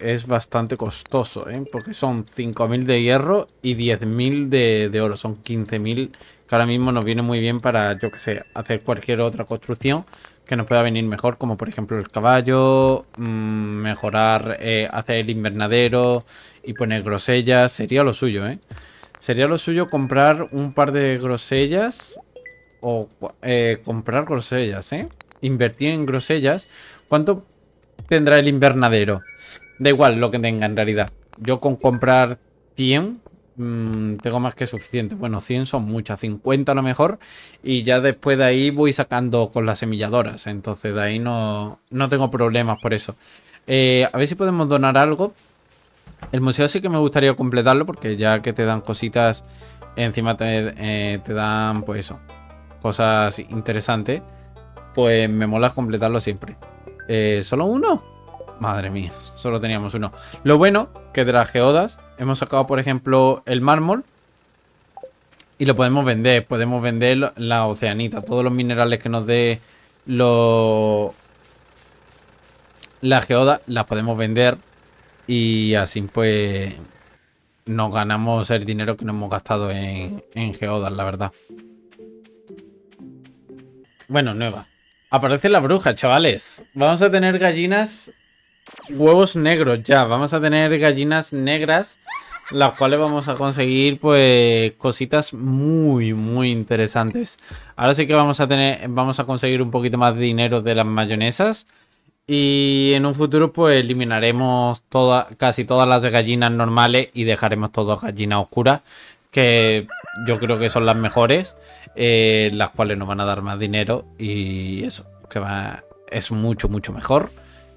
es bastante costoso, ¿eh? porque son 5.000 de hierro y 10.000 de, de oro, son 15.000 que ahora mismo nos viene muy bien para, yo que sé, hacer cualquier otra construcción que nos pueda venir mejor, como por ejemplo el caballo, mm, mejorar, eh, hacer el invernadero y poner grosellas, sería lo suyo, ¿eh? Sería lo suyo comprar un par de grosellas o eh, comprar grosellas, ¿eh? Invertir en grosellas. ¿Cuánto tendrá el invernadero? Da igual lo que tenga en realidad. Yo con comprar 100 Mm, tengo más que suficiente. Bueno, 100 son muchas, 50 a lo mejor. Y ya después de ahí voy sacando con las semilladoras. Entonces de ahí no, no tengo problemas por eso. Eh, a ver si podemos donar algo. El museo sí que me gustaría completarlo porque ya que te dan cositas, encima te, eh, dan pues eso, cosas interesantes. Pues me mola completarlo siempre. Eh, ¿Solo uno? Madre mía, solo teníamos uno. Lo bueno que de las geodas Hemos sacado, por ejemplo, el mármol. Y lo podemos vender. Podemos vender la oceanita. Todos los minerales que nos dé La geoda las podemos vender. Y así pues nos ganamos el dinero que nos hemos gastado en, en geodas, la verdad. Bueno, nueva. Aparece la bruja, chavales. Vamos a tener gallinas huevos negros ya. Vamos a tener gallinas negras, las cuales vamos a conseguir pues cositas muy, muy interesantes. Ahora sí que vamos a tener, vamos a conseguir un poquito más de dinero de las mayonesas. Y en un futuro pues eliminaremos todas casi todas las gallinas normales y dejaremos todas gallinas oscuras. Que yo creo que son las mejores, eh, las cuales nos van a dar más dinero y eso, que va, es mucho, mucho mejor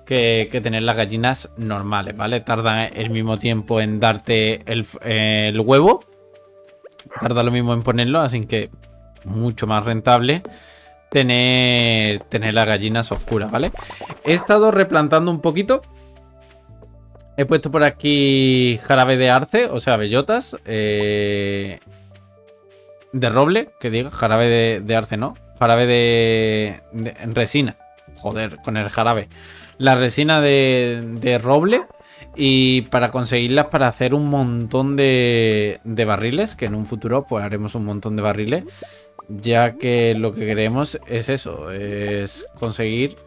que, tener las gallinas normales, ¿vale? tarda el mismo tiempo en darte el, huevo. Tarda lo mismo en ponerlo, así que mucho más rentable tener, tener las gallinas oscuras, ¿vale? He estado replantando un poquito. He puesto por aquí jarabe de arce, o sea, bellotas. Eh, de roble, que diga, jarabe de, arce, ¿no? Jarabe de, de resina. Joder, con el jarabe la resina de, roble y para conseguirlas para hacer un montón de, barriles, que en un futuro pues haremos un montón de barriles, ya que lo que queremos es eso, es conseguir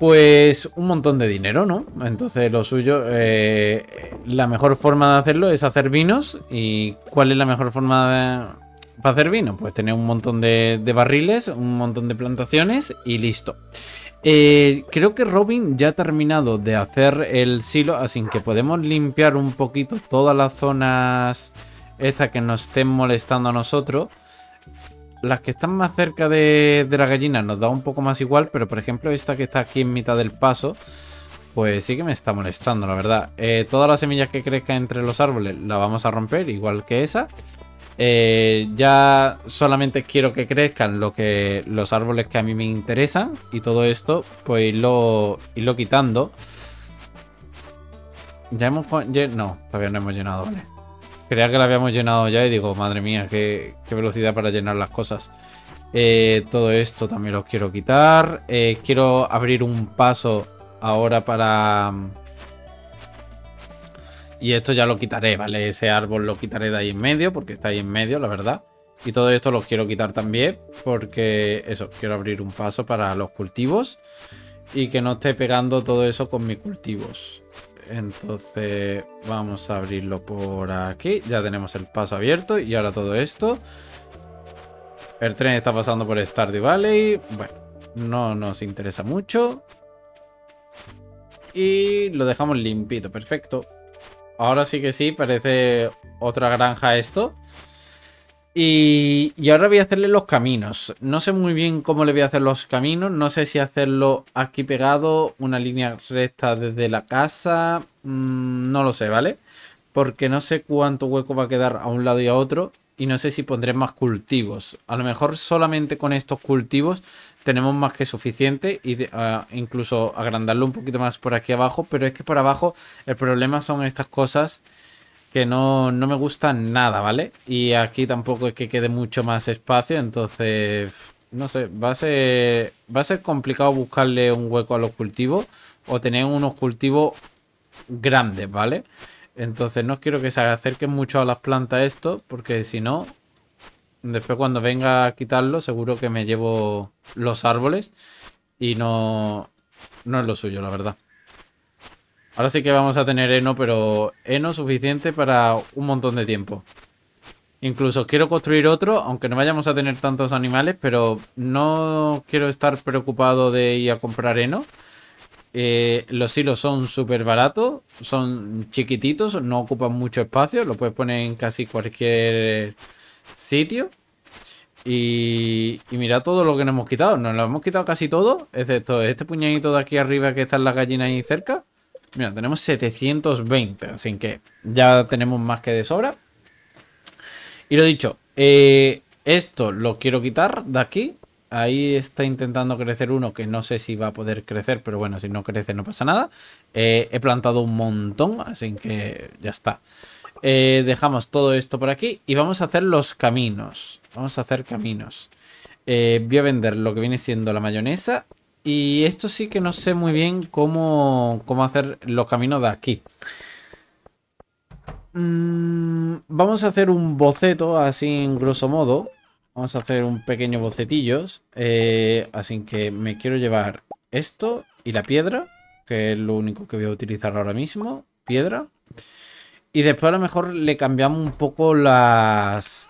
pues un montón de dinero, ¿no? Entonces lo suyo, eh, la mejor forma de hacerlo es hacer vinos y ¿cuál es la mejor forma de, para hacer vino? Pues tener un montón de, de barriles, un montón de plantaciones y listo. Eh, creo que Robin ya ha terminado de hacer el silo, así que podemos limpiar un poquito todas las zonas estas que nos estén molestando a nosotros. Las que están más cerca de, de la gallina nos da un poco más igual, pero por ejemplo esta que está aquí en mitad del paso, pues sí que me está molestando, la verdad. Eh, todas las semillas que crezcan entre los árboles las vamos a romper, igual que esa. Eh, ya solamente quiero que crezcan lo que, los árboles que a mí me interesan y todo esto, pues irlo, lo quitando. Ya hemos... no, todavía no hemos llenado, vale. Creía que lo habíamos llenado ya y digo, madre mía, qué, velocidad para llenar las cosas. Eh, todo esto también lo quiero quitar. Eh, quiero abrir un paso ahora para... Y esto ya lo quitaré, ¿vale? Ese árbol lo quitaré de ahí en medio, porque está ahí en medio, la verdad. Y todo esto lo quiero quitar también, porque eso, quiero abrir un paso para los cultivos. Y que no esté pegando todo eso con mis cultivos. Entonces vamos a abrirlo por aquí. Ya tenemos el paso abierto y ahora todo esto. El tren está pasando por Stardew Valley. Bueno, no nos interesa mucho. Y lo dejamos limpito, perfecto. Ahora sí que sí, parece otra granja esto. Y, y, ahora voy a hacerle los caminos. No sé muy bien cómo le voy a hacer los caminos. No sé si hacerlo aquí pegado, una línea recta desde la casa. Mm, no lo sé, ¿vale? Porque no sé cuánto hueco va a quedar a un lado y a otro. Y no sé si pondré más cultivos. A lo mejor solamente con estos cultivos tenemos más que suficiente y ah, incluso agrandarlo un poquito más por aquí abajo, pero es que por abajo el problema son estas cosas que no, no me gustan nada, ¿vale? Y aquí tampoco es que quede mucho más espacio, entonces no sé, va a ser va a ser complicado buscarle un hueco a los cultivos o tener unos cultivos grandes, ¿vale? Entonces no quiero que se acerquen mucho a las plantas esto, porque si no Después cuando venga a quitarlo, seguro que me llevo los árboles. Y no, no es lo suyo, la verdad. Ahora sí que vamos a tener heno, pero heno suficiente para un montón de tiempo. Incluso quiero construir otro, aunque no vayamos a tener tantos animales, pero no quiero estar preocupado de ir a comprar heno. Eh, los hilos son súper baratos, son chiquititos, no ocupan mucho espacio, lo puedes poner en casi cualquier sitio. Y, mira todo lo que nos hemos quitado. Nos lo hemos quitado casi todo, excepto este puñadito de aquí arriba que está en las gallinas ahí cerca. Mira, tenemos 720, así que ya tenemos más que de sobra. Y lo dicho, eh, esto lo quiero quitar de aquí. Ahí está intentando crecer uno que no sé si va a poder crecer, pero bueno, si no crece no pasa nada. Eh, he plantado un montón, así que ya está. Eh, dejamos todo esto por aquí y vamos a hacer los caminos. Vamos a hacer caminos. Eh, voy a vender lo que viene siendo la mayonesa. Y esto sí que no sé muy bien cómo, hacer los caminos de aquí. Mm, vamos a hacer un boceto así en grosso modo. Vamos a hacer un pequeño bocetillo eh, así que me quiero llevar esto y la piedra. Que es lo único que voy a utilizar ahora mismo. Piedra. Y después a lo mejor le cambiamos un poco las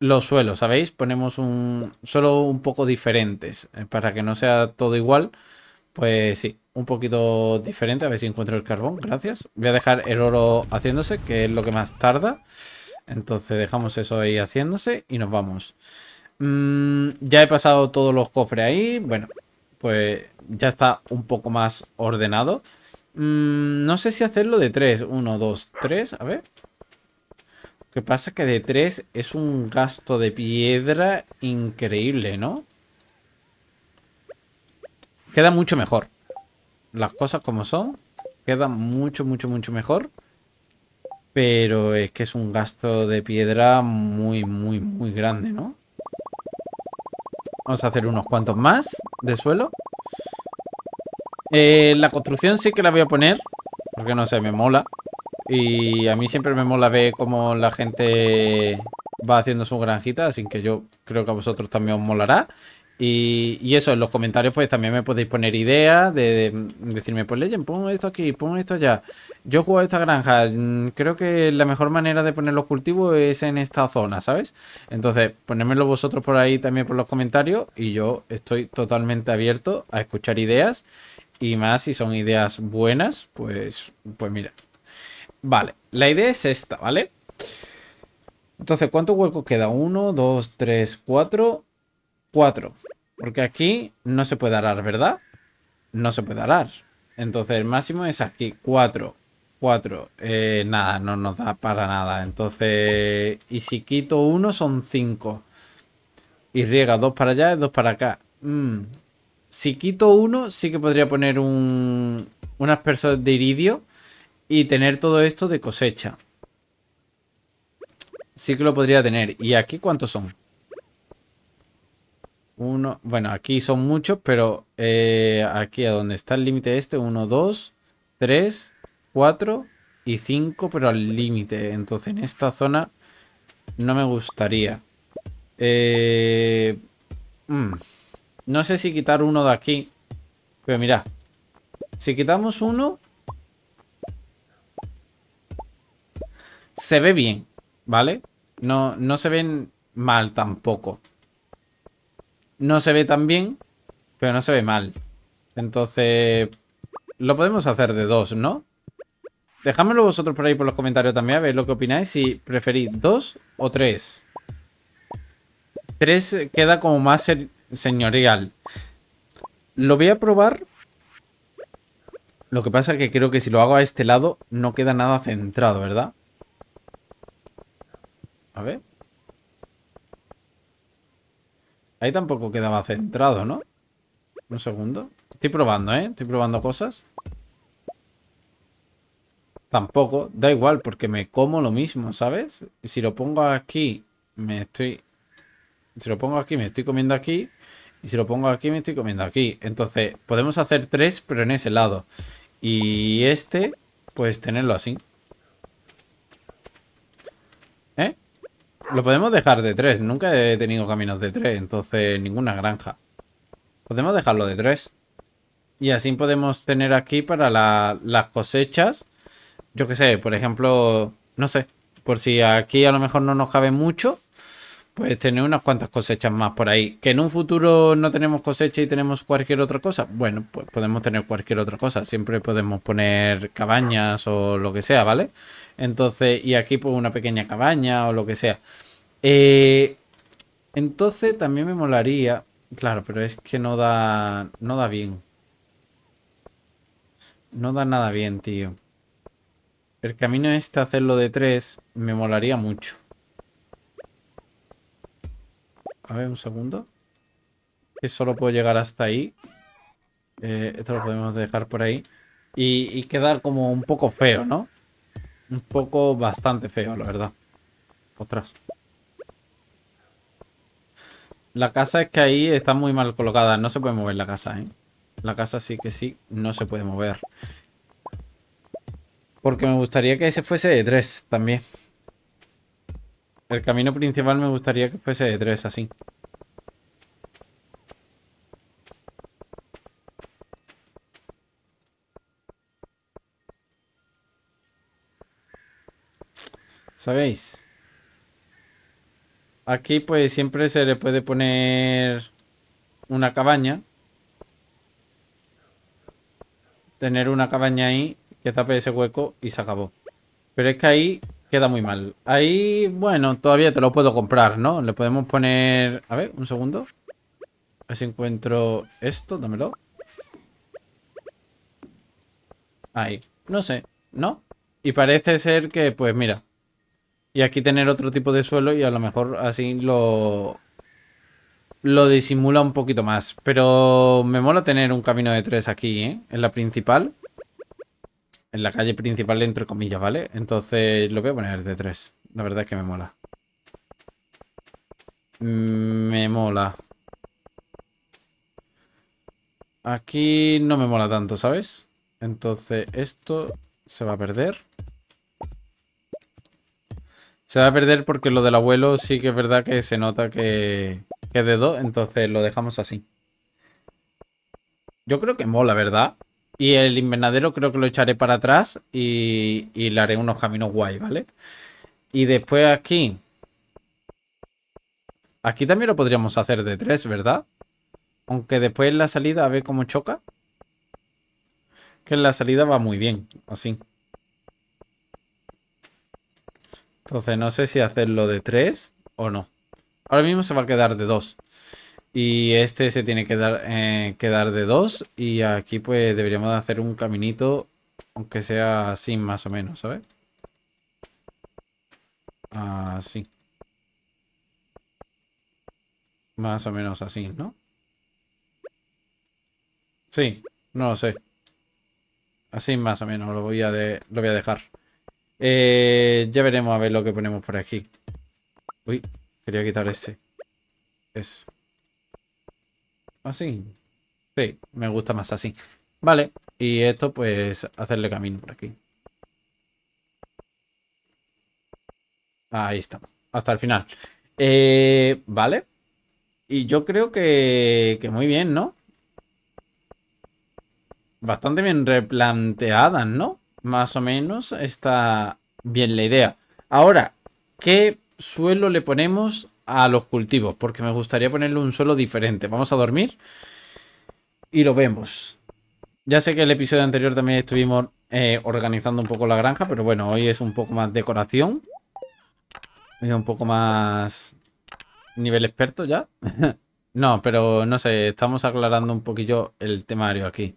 los suelos, ¿sabéis? Ponemos un solo un poco diferentes eh, para que no sea todo igual. Pues sí, un poquito diferente, a ver si encuentro el carbón, gracias. Voy a dejar el oro haciéndose, que es lo que más tarda. Entonces dejamos eso ahí haciéndose y nos vamos. Mm, ya he pasado todos los cofres ahí, bueno, pues ya está un poco más ordenado. Mm, no sé si hacerlo de 3. 1, 2, 3. A ver. Lo que pasa es que de 3 es un gasto de piedra increíble, ¿no? Queda mucho mejor. Las cosas como son. Queda mucho, mucho, mucho mejor. Pero es que es un gasto de piedra muy, muy, muy grande, ¿no? Vamos a hacer unos cuantos más de suelo. Eh, la construcción sí que la voy a poner. Porque no sé, me mola. Y a mí siempre me mola ver cómo la gente va haciendo su granjita. Así que yo creo que a vosotros también os molará. Y, eso, en los comentarios pues también me podéis poner ideas de, decirme, pues leyen, pongo esto aquí, pongo esto allá. Yo juego a esta granja, mm, creo que la mejor manera de poner los cultivos es en esta zona, ¿sabes? Entonces, ponedmelo vosotros por ahí también por los comentarios y yo estoy totalmente abierto a escuchar ideas y más si son ideas buenas, pues, pues mira. Vale, la idea es esta, ¿vale? Entonces, cuánto hueco queda? 1, 2, 3, 4, 4. Porque aquí no se puede arar, ¿verdad? No se puede arar. Entonces, el máximo es aquí, 4. 4. Eh, nada, no nos da para nada. Entonces, y si quito uno son 5. Y riega dos para allá y dos para acá. Mm, si quito uno, sí que podría poner un, unas personas de iridio y tener todo esto de cosecha. Sí que lo podría tener. ¿Y aquí cuántos son? Uno, bueno, aquí son muchos, pero eh, aquí a donde está el límite este, uno, dos, tres, cuatro y cinco, pero al límite. Entonces en esta zona no me gustaría. Eh... Mm. No sé si quitar uno de aquí. Pero mirad. Si quitamos uno... Se ve bien, ¿vale? No, no se ven mal tampoco. No se ve tan bien, pero no se ve mal. Entonces, lo podemos hacer de dos, ¿no? Dejámoslo vosotros por ahí por los comentarios también, a ver lo que opináis, si preferís dos o tres. Tres queda como más señorial. Lo voy a probar. Lo que pasa es que creo que si lo hago a este lado no queda nada centrado, ¿verdad? A ver. Ahí tampoco quedaba centrado, ¿no? Un segundo. Estoy probando, ¿eh? Estoy probando cosas. Tampoco. Da igual, porque me como lo mismo, ¿sabes? Si lo pongo aquí, me estoy... Si lo pongo aquí, me estoy comiendo aquí. Y si lo pongo aquí, me estoy comiendo aquí. Entonces, podemos hacer tres, pero en ese lado. Y este, pues tenerlo así. ¿Eh? Lo podemos dejar de tres. Nunca he tenido caminos de tres, entonces ninguna granja. Podemos dejarlo de tres. Y así podemos tener aquí para las cosechas. Yo qué sé, por ejemplo, no sé. Por si aquí a lo mejor no nos cabe mucho, pues tener unas cuantas cosechas más por ahí. Que en un futuro no tenemos cosecha y tenemos cualquier otra cosa. Bueno, pues podemos tener cualquier otra cosa. Siempre podemos poner cabañas o lo que sea, ¿vale? Entonces, y aquí pues una pequeña cabaña o lo que sea. Eh, entonces también me molaría... Claro, pero es que no da... No da bien. No da nada bien, tío. El camino este, hacerlo de tres, me molaría mucho. A ver, un segundo. Que solo puedo llegar hasta ahí. Eh, esto lo podemos dejar por ahí. Y, quedar queda como un poco feo, ¿no? Un poco bastante feo, la verdad. Ostras. La casa es que ahí está muy mal colocada. No se puede mover la casa, ¿eh? La casa sí que sí, no se puede mover. Porque me gustaría que ese fuese de tres también. El camino principal me gustaría que fuese de tres, así. ¿Sabéis? Aquí pues siempre se le puede poner una cabaña. Tener una cabaña ahí que tape ese hueco y se acabó. Pero es que ahí Queda muy mal. Ahí, bueno, todavía te lo puedo comprar, ¿no? Le podemos poner... A ver, un segundo. A ver si encuentro esto, dámelo. Ahí. No sé, ¿no? Y parece ser que, pues mira. Y aquí tener otro tipo de suelo y a lo mejor así lo... Lo disimula un poquito más. Pero me mola tener un camino de tres aquí, ¿eh? En la principal en la calle principal, entre comillas, ¿vale? Entonces lo voy a poner de 3. La verdad es que me mola. Me mola. Aquí no me mola tanto, ¿sabes? Entonces esto se va a perder. Se va a perder porque lo del abuelo sí que es verdad que se nota que, que es de 2. Entonces lo dejamos así. Yo creo que mola, ¿verdad? Y el invernadero creo que lo echaré para atrás y, y le haré unos caminos guay, ¿vale? Y después aquí... Aquí también lo podríamos hacer de tres, ¿verdad? Aunque después en la salida, a ver cómo choca. Que en la salida va muy bien, así. Entonces no sé si hacerlo de tres o no. Ahora mismo se va a quedar de dos. Y este se tiene eh, que dar, de dos. Y aquí pues deberíamos hacer un caminito, aunque sea así más o menos, ¿sabes? Así. Más o menos así, ¿no? Sí, no lo sé. Así más o menos lo voy a, lo voy a dejar. Eh, ya veremos a ver lo que ponemos por aquí. Uy, quería quitar este. Eso así. Sí, me gusta más así. Vale, y esto pues hacerle camino por aquí. Ahí estamos, hasta el final. Eh, vale. Y yo creo que, que muy bien, ¿no? Bastante bien replanteadas, ¿no? Más o menos está bien la idea. Ahora, ¿qué suelo le ponemos a los cultivos, porque me gustaría ponerle un suelo diferente. Vamos a dormir y lo vemos. Ya sé que el episodio anterior también estuvimos eh, organizando un poco la granja, pero bueno, hoy es un poco más decoración. un poco más nivel experto ya. [laughs] no, pero no sé, estamos aclarando un poquillo el temario aquí.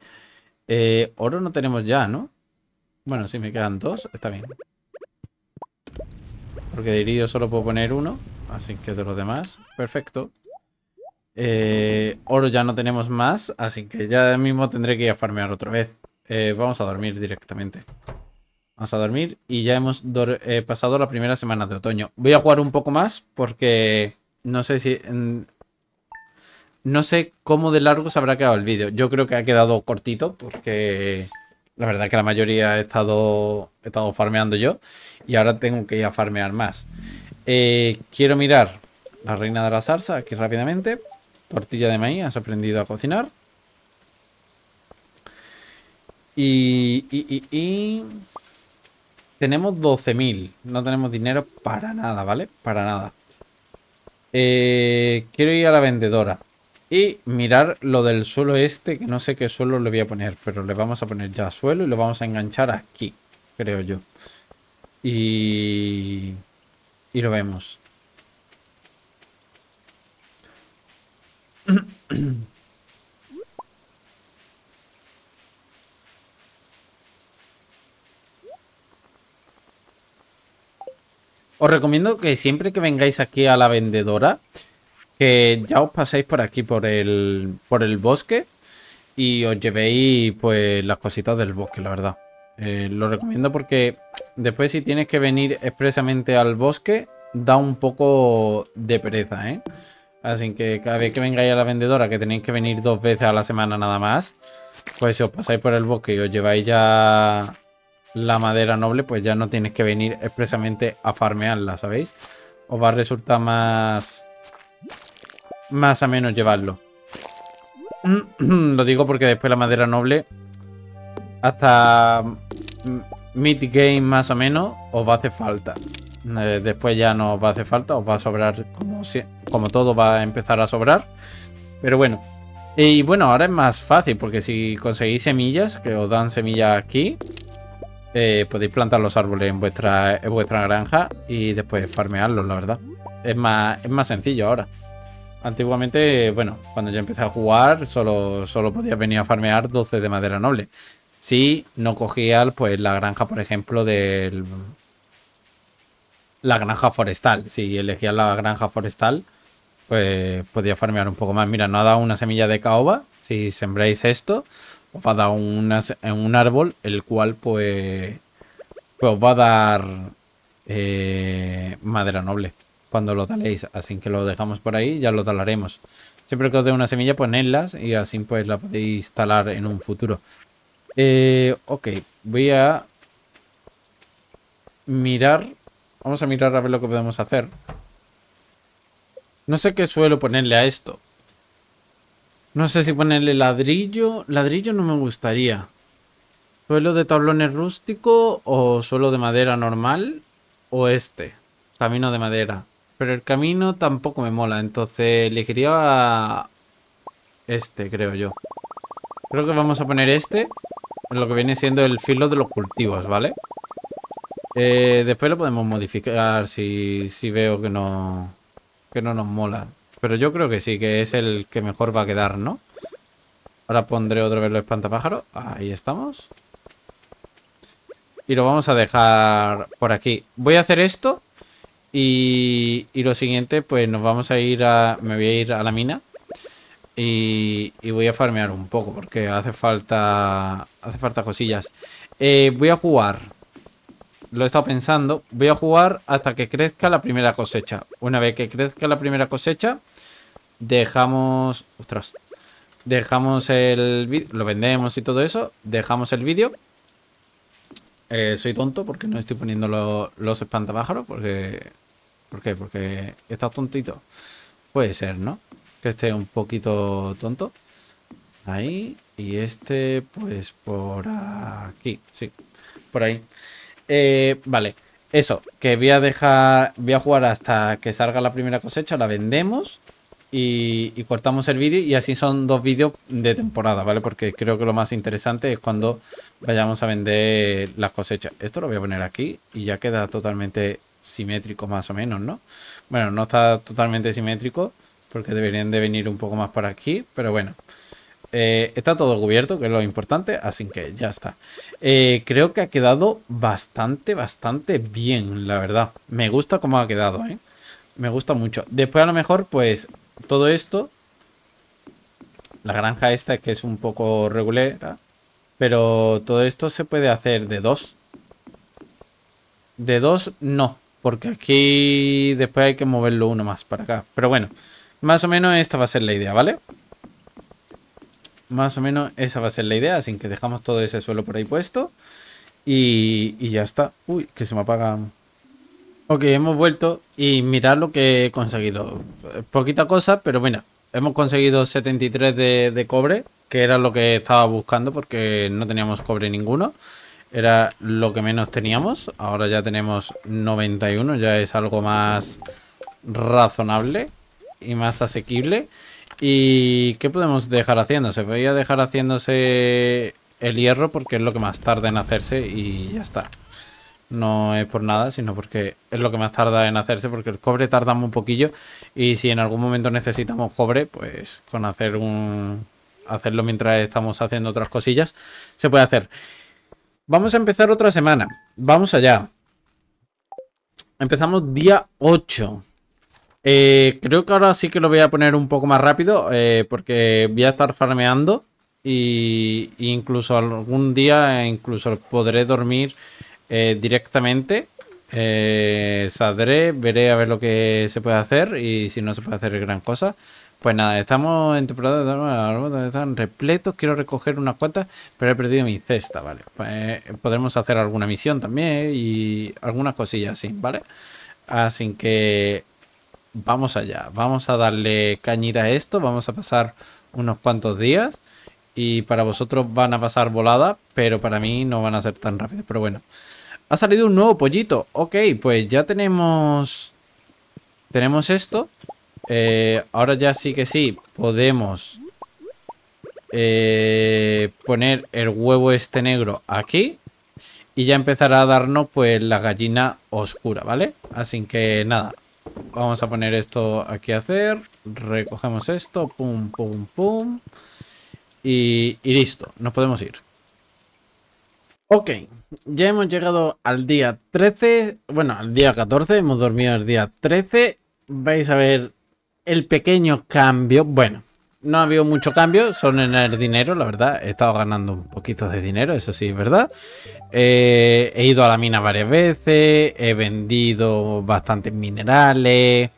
Eh, oro no tenemos ya, ¿no? Bueno, si me quedan dos, está bien. Porque diría Yo solo puedo poner uno. Así que de los demás, perfecto. Eh, oro ya no tenemos más, así que ya mismo tendré que ir a farmear otra vez. Eh, vamos a dormir directamente. Vamos a dormir y ya hemos eh, pasado la primera semana de otoño. Voy a jugar un poco más porque no sé si... no sé cómo de largo se habrá quedado el vídeo. Yo creo que ha quedado cortito porque la verdad que la mayoría he estado, he estado farmeando yo y ahora tengo que ir a farmear más. Eh, quiero mirar la reina de la salsa aquí rápidamente. Tortilla de maíz, has aprendido a cocinar. Y... y, Tenemos 12.000. No tenemos dinero para nada, ¿vale? Para nada. Eh, quiero ir a la vendedora. Y mirar lo del suelo este, que no sé qué suelo le voy a poner, pero le vamos a poner ya suelo y lo vamos a enganchar aquí, creo yo. Y y lo vemos. [clears throat] Os recomiendo que siempre que vengáis aquí a la vendedora, que ya os paséis por aquí, por el, por el bosque, y os llevéis pues las cositas del bosque, la verdad. Eh, lo recomiendo porque Después si tienes que venir expresamente al bosque, da un poco de pereza, ¿eh? Así que cada vez que vengáis a la vendedora, que tenéis que venir dos veces a la semana nada más, pues si os pasáis por el bosque y os lleváis ya la madera noble, pues ya no tienes que venir expresamente a farmearla, ¿sabéis? Os va a resultar más... Más a menos llevarlo. [clears throat] Lo digo porque después la madera noble hasta mid-game más o menos, os va a hacer falta. Eh, después ya no os va a hacer falta, os va a sobrar como, todo va a empezar a sobrar. Pero bueno. Y bueno, ahora es más fácil porque si conseguís semillas, que os dan semillas aquí, eh, podéis plantar los árboles en vuestra, granja y después farmearlos, la verdad. Es más, es más sencillo ahora. Antiguamente, bueno, cuando yo empecé a jugar, solo, solo podía venir a farmear 12 de madera noble si no cogía pues la granja, por ejemplo, de la granja forestal. Si elegía la granja forestal, pues podía farmear un poco más. Mira, no ha dado una semilla de caoba. Si sembráis esto, os va a dar un árbol, el cual pues, pues os va a dar eh, madera noble cuando lo taléis. Así que lo dejamos por ahí, ya lo talaremos. Siempre que os dé una semilla, ponedlas y así pues la podéis talar en un futuro. Eh, ok, voy a mirar. Vamos a mirar a ver lo que podemos hacer. No sé qué suelo ponerle a esto. No sé si ponerle ladrillo. Ladrillo no me gustaría. ¿Suelo de tablones rústico o suelo de madera normal? O este, camino de madera. Pero el camino tampoco me mola, entonces elegiría a este, creo yo. Creo que vamos a poner este lo que viene siendo el filo de los cultivos, ¿vale? Eh, después lo podemos modificar si, veo que no, que no nos mola. Pero yo creo que sí, que es el que mejor va a quedar, ¿no? Ahora pondré otra vez los espantapájaros. Ahí estamos. Y lo vamos a dejar por aquí. Voy a hacer esto. Y, y lo siguiente, pues nos vamos a ir a... Me voy a ir a la mina. Y, voy a farmear un poco porque hace falta hace falta cosillas. Eh, voy a jugar. Lo he estado pensando. Voy a jugar hasta que crezca la primera cosecha. Una vez que crezca la primera cosecha, dejamos... Ostras. Dejamos el Lo vendemos y todo eso. Dejamos el vídeo. Eh, soy tonto porque no estoy poniendo los espantapájaros. Porque... ¿Por qué? Porque estás tontito. Puede ser, ¿no? que esté un poquito tonto. Ahí. Y este, pues, por aquí. Sí, por ahí. Eh, vale. Eso, que voy a dejar, voy a jugar hasta que salga la primera cosecha, la vendemos y, y cortamos el vídeo y así son dos vídeos de temporada, ¿vale? Porque creo que lo más interesante es cuando vayamos a vender las cosechas. Esto lo voy a poner aquí y ya queda totalmente simétrico más o menos, ¿no? Bueno, no está totalmente simétrico, porque deberían de venir un poco más para aquí, pero bueno. Eh, está todo cubierto, que es lo importante, así que ya está. Eh, creo que ha quedado bastante, bastante bien, la verdad. Me gusta cómo ha quedado, ¿eh? Me gusta mucho. Después a lo mejor, pues, todo esto... La granja esta que es un poco regulera, pero todo esto se puede hacer de dos. De dos, no, porque aquí después hay que moverlo uno más para acá. Pero bueno... Más o menos esta va a ser la idea, ¿vale? Más o menos esa va a ser la idea, así que dejamos todo ese suelo por ahí puesto. Y, ya está. Uy, que se me apaga... Ok, hemos vuelto y mirad lo que he conseguido. Poquita cosa, pero bueno, hemos conseguido 73 de cobre, que era lo que estaba buscando porque no teníamos cobre ninguno era lo que menos teníamos. Ahora ya tenemos 91, ya es algo más razonable y más asequible. ¿Y qué podemos dejar haciéndose? Voy a dejar haciéndose el hierro porque es lo que más tarda en hacerse y ya está. No es por nada, sino porque es lo que más tarda en hacerse, porque el cobre tarda un poquillo y si en algún momento necesitamos cobre, pues con hacer un hacerlo mientras estamos haciendo otras cosillas, se puede hacer. Vamos a empezar otra semana. Vamos allá. Empezamos día 8. Eh, creo que ahora sí que lo voy a poner un poco más rápido eh, porque voy a estar farmeando y, incluso algún día incluso podré dormir eh, directamente. saldré, veré a ver lo que se puede hacer y si no se puede hacer gran cosa. Pues nada, estamos en temporada de están repletos, quiero recoger unas cuantas, pero he perdido mi cesta, ¿vale? Pues, podremos hacer alguna misión también y algunas cosillas así, ¿vale? Así que vamos allá, vamos a darle cañita a esto, vamos a pasar unos cuantos días y para vosotros van a pasar voladas, pero para mí no van a ser tan rápidos. pero bueno. Ha salido un nuevo pollito, ok, pues ya tenemos, tenemos esto, eh, ahora ya sí que sí, podemos eh, poner el huevo este negro aquí y ya empezará a darnos pues la gallina oscura, ¿vale? Así que nada, Vamos a poner esto aquí a hacer. Recogemos esto. Pum, pum, pum. Y, listo. Nos podemos ir. Ok, ya hemos llegado al día 13, bueno, al día 14, hemos dormido el día 13. Vais a ver el pequeño cambio. Bueno, no ha habido mucho cambio, son en el dinero, la verdad. He estado ganando un poquito de dinero, eso sí, es verdad. Eh, he ido a la mina varias veces, he vendido bastantes minerales,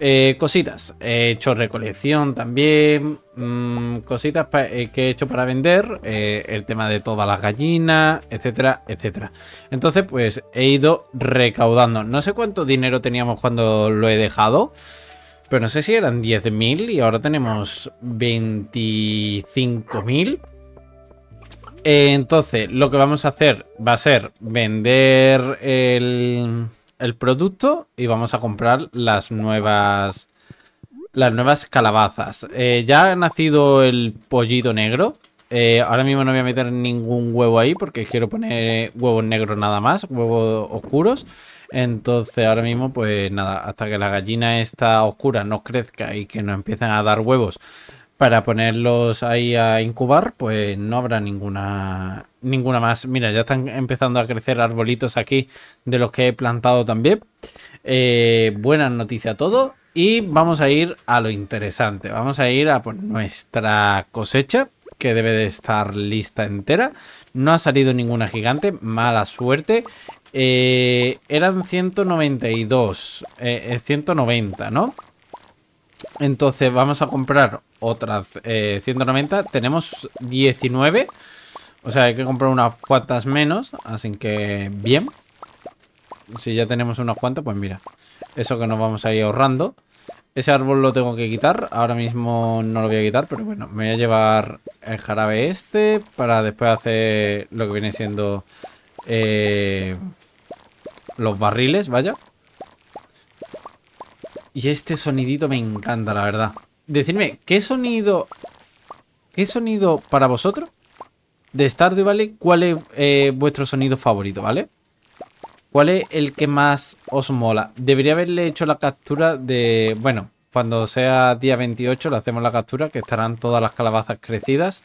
eh, cositas. He hecho recolección también, mm, cositas eh, que he hecho para vender, el tema de todas las gallinas, etcétera, etcétera. Entonces, pues he ido recaudando. No sé cuánto dinero teníamos cuando lo he dejado. Pero no sé si eran 10.000 y ahora tenemos 25.000. Eh, entonces, lo que vamos a hacer va a ser vender el, producto y vamos a comprar las nuevas las nuevas calabazas. Eh, ya ha nacido el pollito negro. Eh, ahora mismo no voy a meter ningún huevo ahí porque quiero poner huevos negros nada más, huevos oscuros. Entonces ahora mismo, pues nada, hasta que la gallina esta oscura no crezca y que no empiecen a dar huevos para ponerlos ahí a incubar, pues no habrá ninguna ninguna más. Mira, ya están empezando a crecer arbolitos aquí de los que he plantado también. Eh, buenas noticias a todos y vamos a ir a lo interesante. Vamos a ir a nuestra cosecha que debe de estar lista entera. No ha salido ninguna gigante, mala suerte. Eh, eran 192. 190, eh, eh, ¿no? Entonces vamos a comprar otras 190. Tenemos 19. O sea, hay que comprar unas cuantas menos. Así que bien. Si ya tenemos unas cuantas, pues mira. Eso que nos vamos a ir ahorrando. Ese árbol lo tengo que quitar. Ahora mismo no lo voy a quitar, pero bueno. Me voy a llevar el jarabe este para después hacer lo que viene siendo eh, los barriles, vaya. Y este sonidito me encanta, la verdad. Decidme, ¿qué sonido... ¿Qué sonido para vosotros de Stardew Valley? ¿Cuál es eh, vuestro sonido favorito, vale? ¿Cuál es el que más os mola? Debería haberle hecho la captura de... Bueno, cuando sea día 28 le hacemos la captura, que estarán todas las calabazas crecidas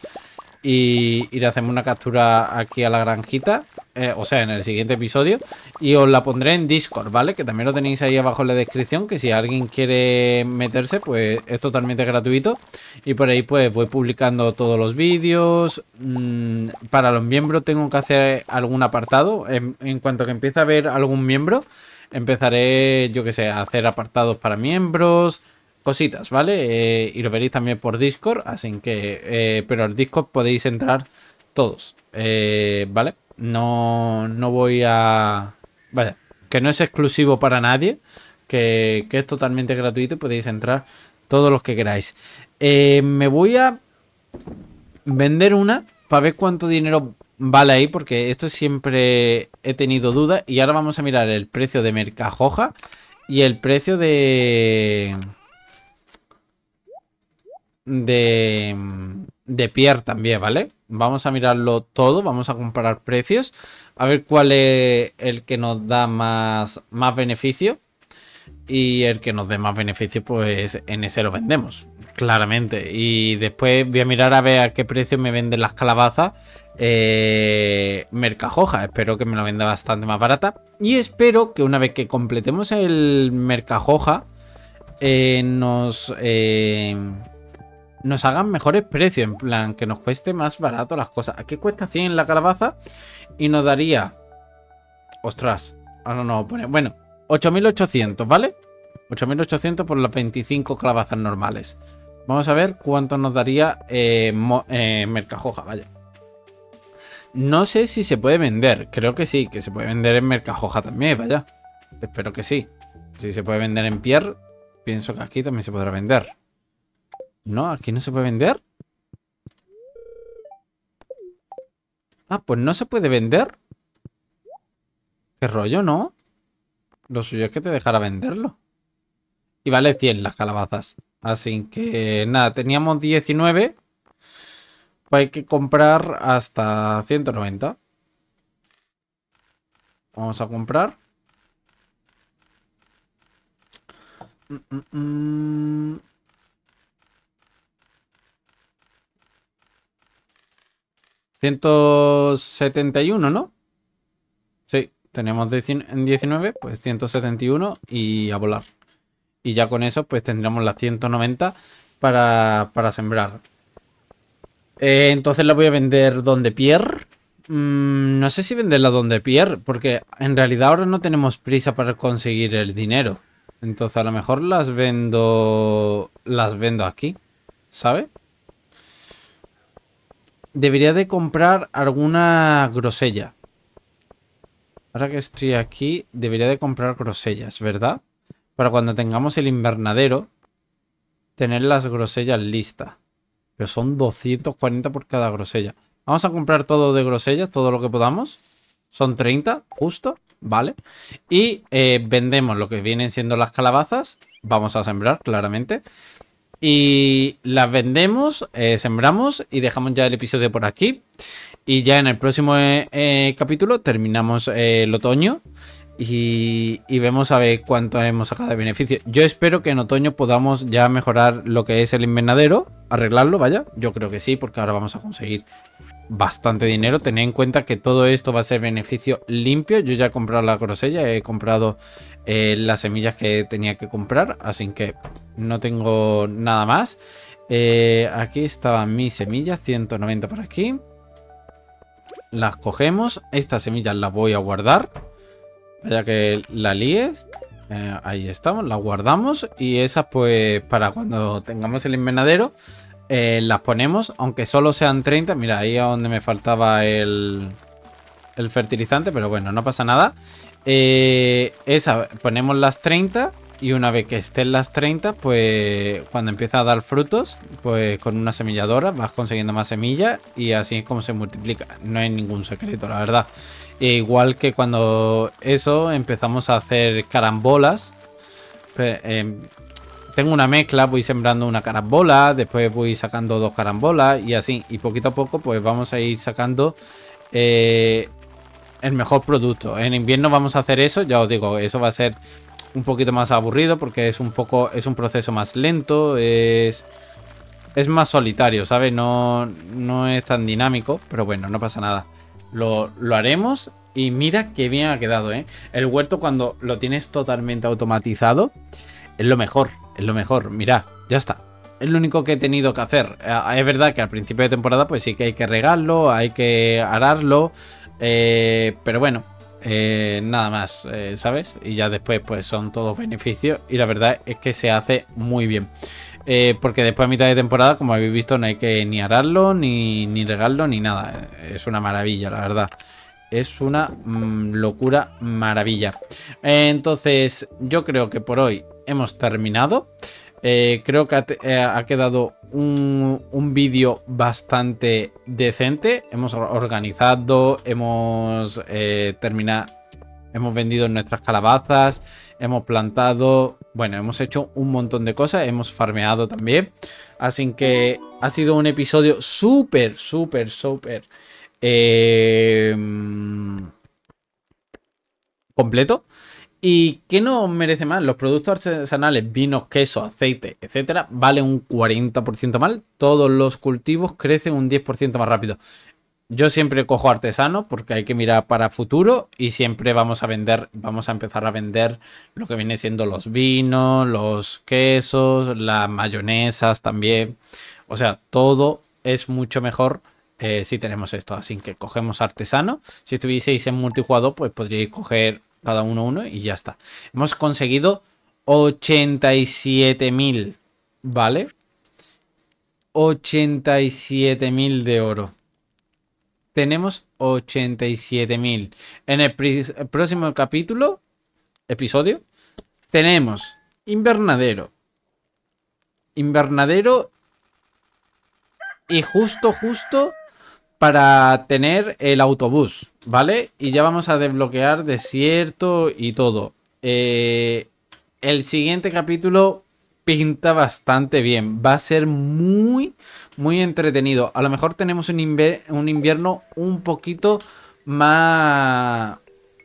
y, y, le hacemos una captura aquí a la granjita, eh, o sea, en el siguiente episodio, y os la pondré en Discord, ¿vale? Que también lo tenéis ahí abajo en la descripción, que si alguien quiere meterse, pues es totalmente gratuito, y por ahí pues voy publicando todos los vídeos, mm, para los miembros tengo que hacer algún apartado, en, cuanto que empiece a ver algún miembro, empezaré, yo que sé, a hacer apartados para miembros, cositas, ¿vale? Eh, y lo veréis también por Discord, así que... Eh, pero al Discord podéis entrar todos, eh, ¿vale? No, no voy a... Vale, que no es exclusivo para nadie, que, que es totalmente gratuito y podéis entrar todos los que queráis. me voy a vender una para ver cuánto dinero vale ahí, porque esto siempre he tenido dudas. Y ahora vamos a mirar el precio de Mercajoja y el precio de de, de Pierre también, ¿vale? Vamos a mirarlo todo, vamos a comparar precios, a ver cuál es el que nos da más, más beneficio. Y el que nos dé más beneficio, pues en ese lo vendemos, claramente. Y después voy a mirar a ver a qué precio me venden las calabazas eh, Mercajoja. Espero que me lo venda bastante más barata. Y espero que una vez que completemos el Mercajoja, eh, nos... Eh, nos hagan mejores precios, en plan, que nos cueste más barato las cosas. Aquí cuesta 100 la calabaza y nos daría... Ostras, ahora no pone... Bueno, 8.800, ¿vale? 8.800 por las 25 calabazas normales. Vamos a ver cuánto nos daría eh, eh, Mercajoja, vaya. No sé si se puede vender. Creo que sí, que se puede vender en Mercajoja también, vaya. Espero que sí. Si se puede vender en Pierre, pienso que aquí también se podrá vender. No, aquí no se puede vender. Ah, pues no se puede vender. Qué rollo, ¿no? Lo suyo es que te dejara venderlo. Y vale 100 las calabazas. Así que nada, teníamos 19. Pues hay que comprar hasta 190. Vamos a comprar. Mm, mm, mm. 171, ¿no? Sí, tenemos 19, pues 171 y a volar. Y ya con eso pues tendremos las 190 para, para sembrar. Eh, entonces la voy a vender donde Pierre. Mm, no sé si venderla donde Pierre, porque en realidad ahora no tenemos prisa para conseguir el dinero. Entonces a lo mejor las vendo... Las vendo aquí, ¿sabes? Debería de comprar alguna grosella. Ahora que estoy aquí, debería de comprar grosellas, ¿verdad? Para cuando tengamos el invernadero, tener las grosellas listas. Pero son 240 por cada grosella. Vamos a comprar todo de grosellas, todo lo que podamos. Son 30, justo, ¿vale? Y eh, vendemos lo que vienen siendo las calabazas. Vamos a sembrar, claramente. Y las vendemos, eh, sembramos y dejamos ya el episodio por aquí. Y ya en el próximo eh, eh, capítulo terminamos el otoño. Y, y, vemos a ver cuánto hemos sacado de beneficio. Yo espero que en otoño podamos ya mejorar lo que es el invernadero, arreglarlo, vaya. Yo creo que sí, porque ahora vamos a conseguir bastante dinero. Tened en cuenta que todo esto va a ser beneficio limpio. Yo ya he comprado la grosella, he comprado eh, las semillas que tenía que comprar, así que no tengo nada más. Eh, aquí estaban mis semillas, 190 por aquí. Las cogemos. Estas semillas las voy a guardar. Vaya que la líes. Eh, ahí estamos, las guardamos. Y esas pues para cuando tengamos el invernadero eh, las ponemos, aunque solo sean 30. Mira, ahí es donde me faltaba el, el fertilizante, pero bueno, no pasa nada. Eh, esa, ponemos las 30 y una vez que estén las 30, pues cuando empieza a dar frutos, pues con una semilladora vas consiguiendo más semillas y así es como se multiplica. No hay ningún secreto, la verdad. E igual que cuando eso empezamos a hacer carambolas, em, tengo una mezcla, voy sembrando una carambola, después voy sacando dos carambolas y así. Y poquito a poco pues vamos a ir sacando eh, el mejor producto. En invierno vamos a hacer eso, ya os digo, eso va a ser un poquito más aburrido porque es un poco, es un proceso más lento, es... Es más solitario, ¿sabes? No, no es tan dinámico, pero bueno, no pasa nada. Lo, lo haremos y mira qué bien ha quedado, ¿eh? El huerto cuando lo tienes totalmente automatizado es lo mejor es lo mejor, mira, ya está. Es lo único que he tenido que hacer. Ah, es verdad que al principio de temporada pues sí que hay que regarlo, hay que ararlo, eh, pero bueno, eh, nada más, eh, ¿sabes? Y ya después pues son todos beneficios y la verdad es que se hace muy bien. porque después a mitad de temporada, como habéis visto, no hay que ni ararlo, ni, regarlo, ni nada. Es una maravilla, la verdad. Es una mm, locura maravilla. entonces, yo creo que por hoy hemos terminado. Eh, creo que ha, eh, quedado un, vídeo bastante decente. Hemos organizado, hemos eh, terminado, hemos vendido nuestras calabazas, hemos plantado, bueno, hemos hecho un montón de cosas, hemos farmeado también. Así que ha sido un episodio súper, súper, súper mm, completo. ¿Y qué no merece más? Los productos artesanales, vinos, queso, aceite, etcétera, valen un 40% más. Todos los cultivos crecen un 10% más rápido. Yo siempre cojo artesano porque hay que mirar para futuro y siempre vamos a vender, vamos a empezar a vender lo que viene siendo los vinos, los quesos, las mayonesas también. O sea, todo es mucho mejor eh, si tenemos esto. Así que cogemos artesano. Si estuvieseis en multijugador, pues podríais coger cada uno uno y ya está. Hemos conseguido 87.000, ¿vale? 87.000 de oro. Tenemos 87.000. En el, el próximo capítulo, episodio, tenemos invernadero. Invernadero. Y justo, justo para tener el autobús, ¿vale? Y ya vamos a desbloquear desierto y todo. Eh, el siguiente capítulo pinta bastante bien. Va a ser muy, muy entretenido. A lo mejor tenemos un, invierno un poquito más,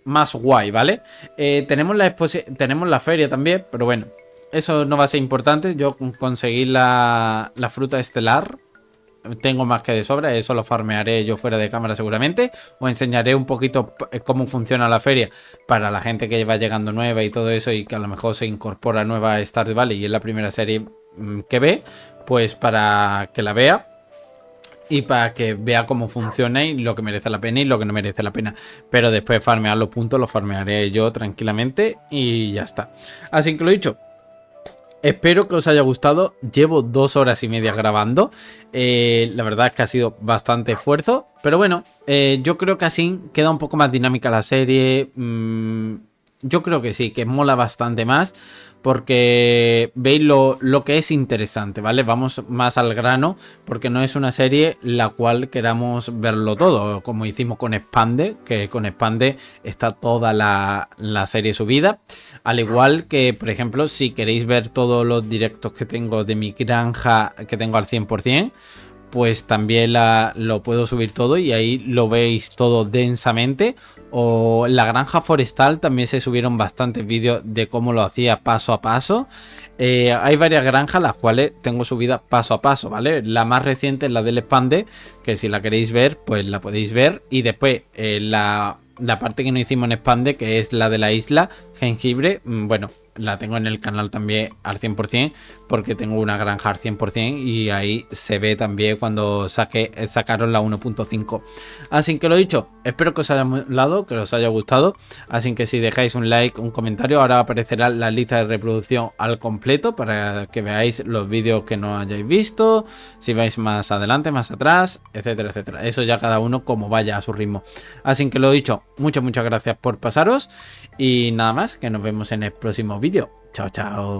más guay, ¿vale? Eh, tenemos, la tenemos la feria también, pero bueno, eso no va a ser importante. Yo conseguí la fruta estelar, tengo más que de sobra, eso lo farmearé yo fuera de cámara seguramente. O enseñaré un poquito eh, cómo funciona la feria para la gente que va llegando nueva y todo eso y que a lo mejor se incorpora nueva a Stardew Valley y es la primera serie mm, que ve, pues para que la vea y para que vea cómo funciona y lo que merece la pena y lo que no merece la pena. Pero después de farmear los puntos los farmearé yo tranquilamente y ya está. Así que lo dicho, Espero que os haya gustado. Llevo dos horas y media grabando. Eh, la verdad es que ha sido bastante esfuerzo. Pero bueno, eh, yo creo que así queda un poco más dinámica la serie. Mm, yo creo que sí, que mola bastante más porque veis lo, que es interesante, ¿vale? Vamos más al grano porque no es una serie la cual queramos verlo todo, como hicimos con Expande, que con Expande está toda la, la serie subida, al igual que, por ejemplo, si queréis ver todos los directos que tengo de mi granja que tengo al 100%, pues también la, lo puedo subir todo y ahí lo veis todo densamente. O la granja forestal también se subieron bastantes vídeos de cómo lo hacía paso a paso. Eh, hay varias granjas las cuales tengo subidas paso a paso, ¿vale? La más reciente es la del expande, que si la queréis ver, pues la podéis ver. Y después eh, la, la parte que no hicimos en expande, que es la de la isla, jengibre, mm, bueno, la tengo en el canal también al 100% porque tengo una granja al 100% y ahí se ve también cuando saque, sacaron la 1.5. Así que lo dicho, espero que os haya que os haya gustado. Así que si dejáis un like, un comentario, ahora aparecerá la lista de reproducción al completo para que veáis los vídeos que no hayáis visto, si vais más adelante, más atrás, etcétera, etcétera. Eso ya cada uno como vaya a su ritmo. Así que lo dicho, muchas, muchas gracias por pasaros y nada más, que nos vemos en el próximo vídeo. Chao, chao.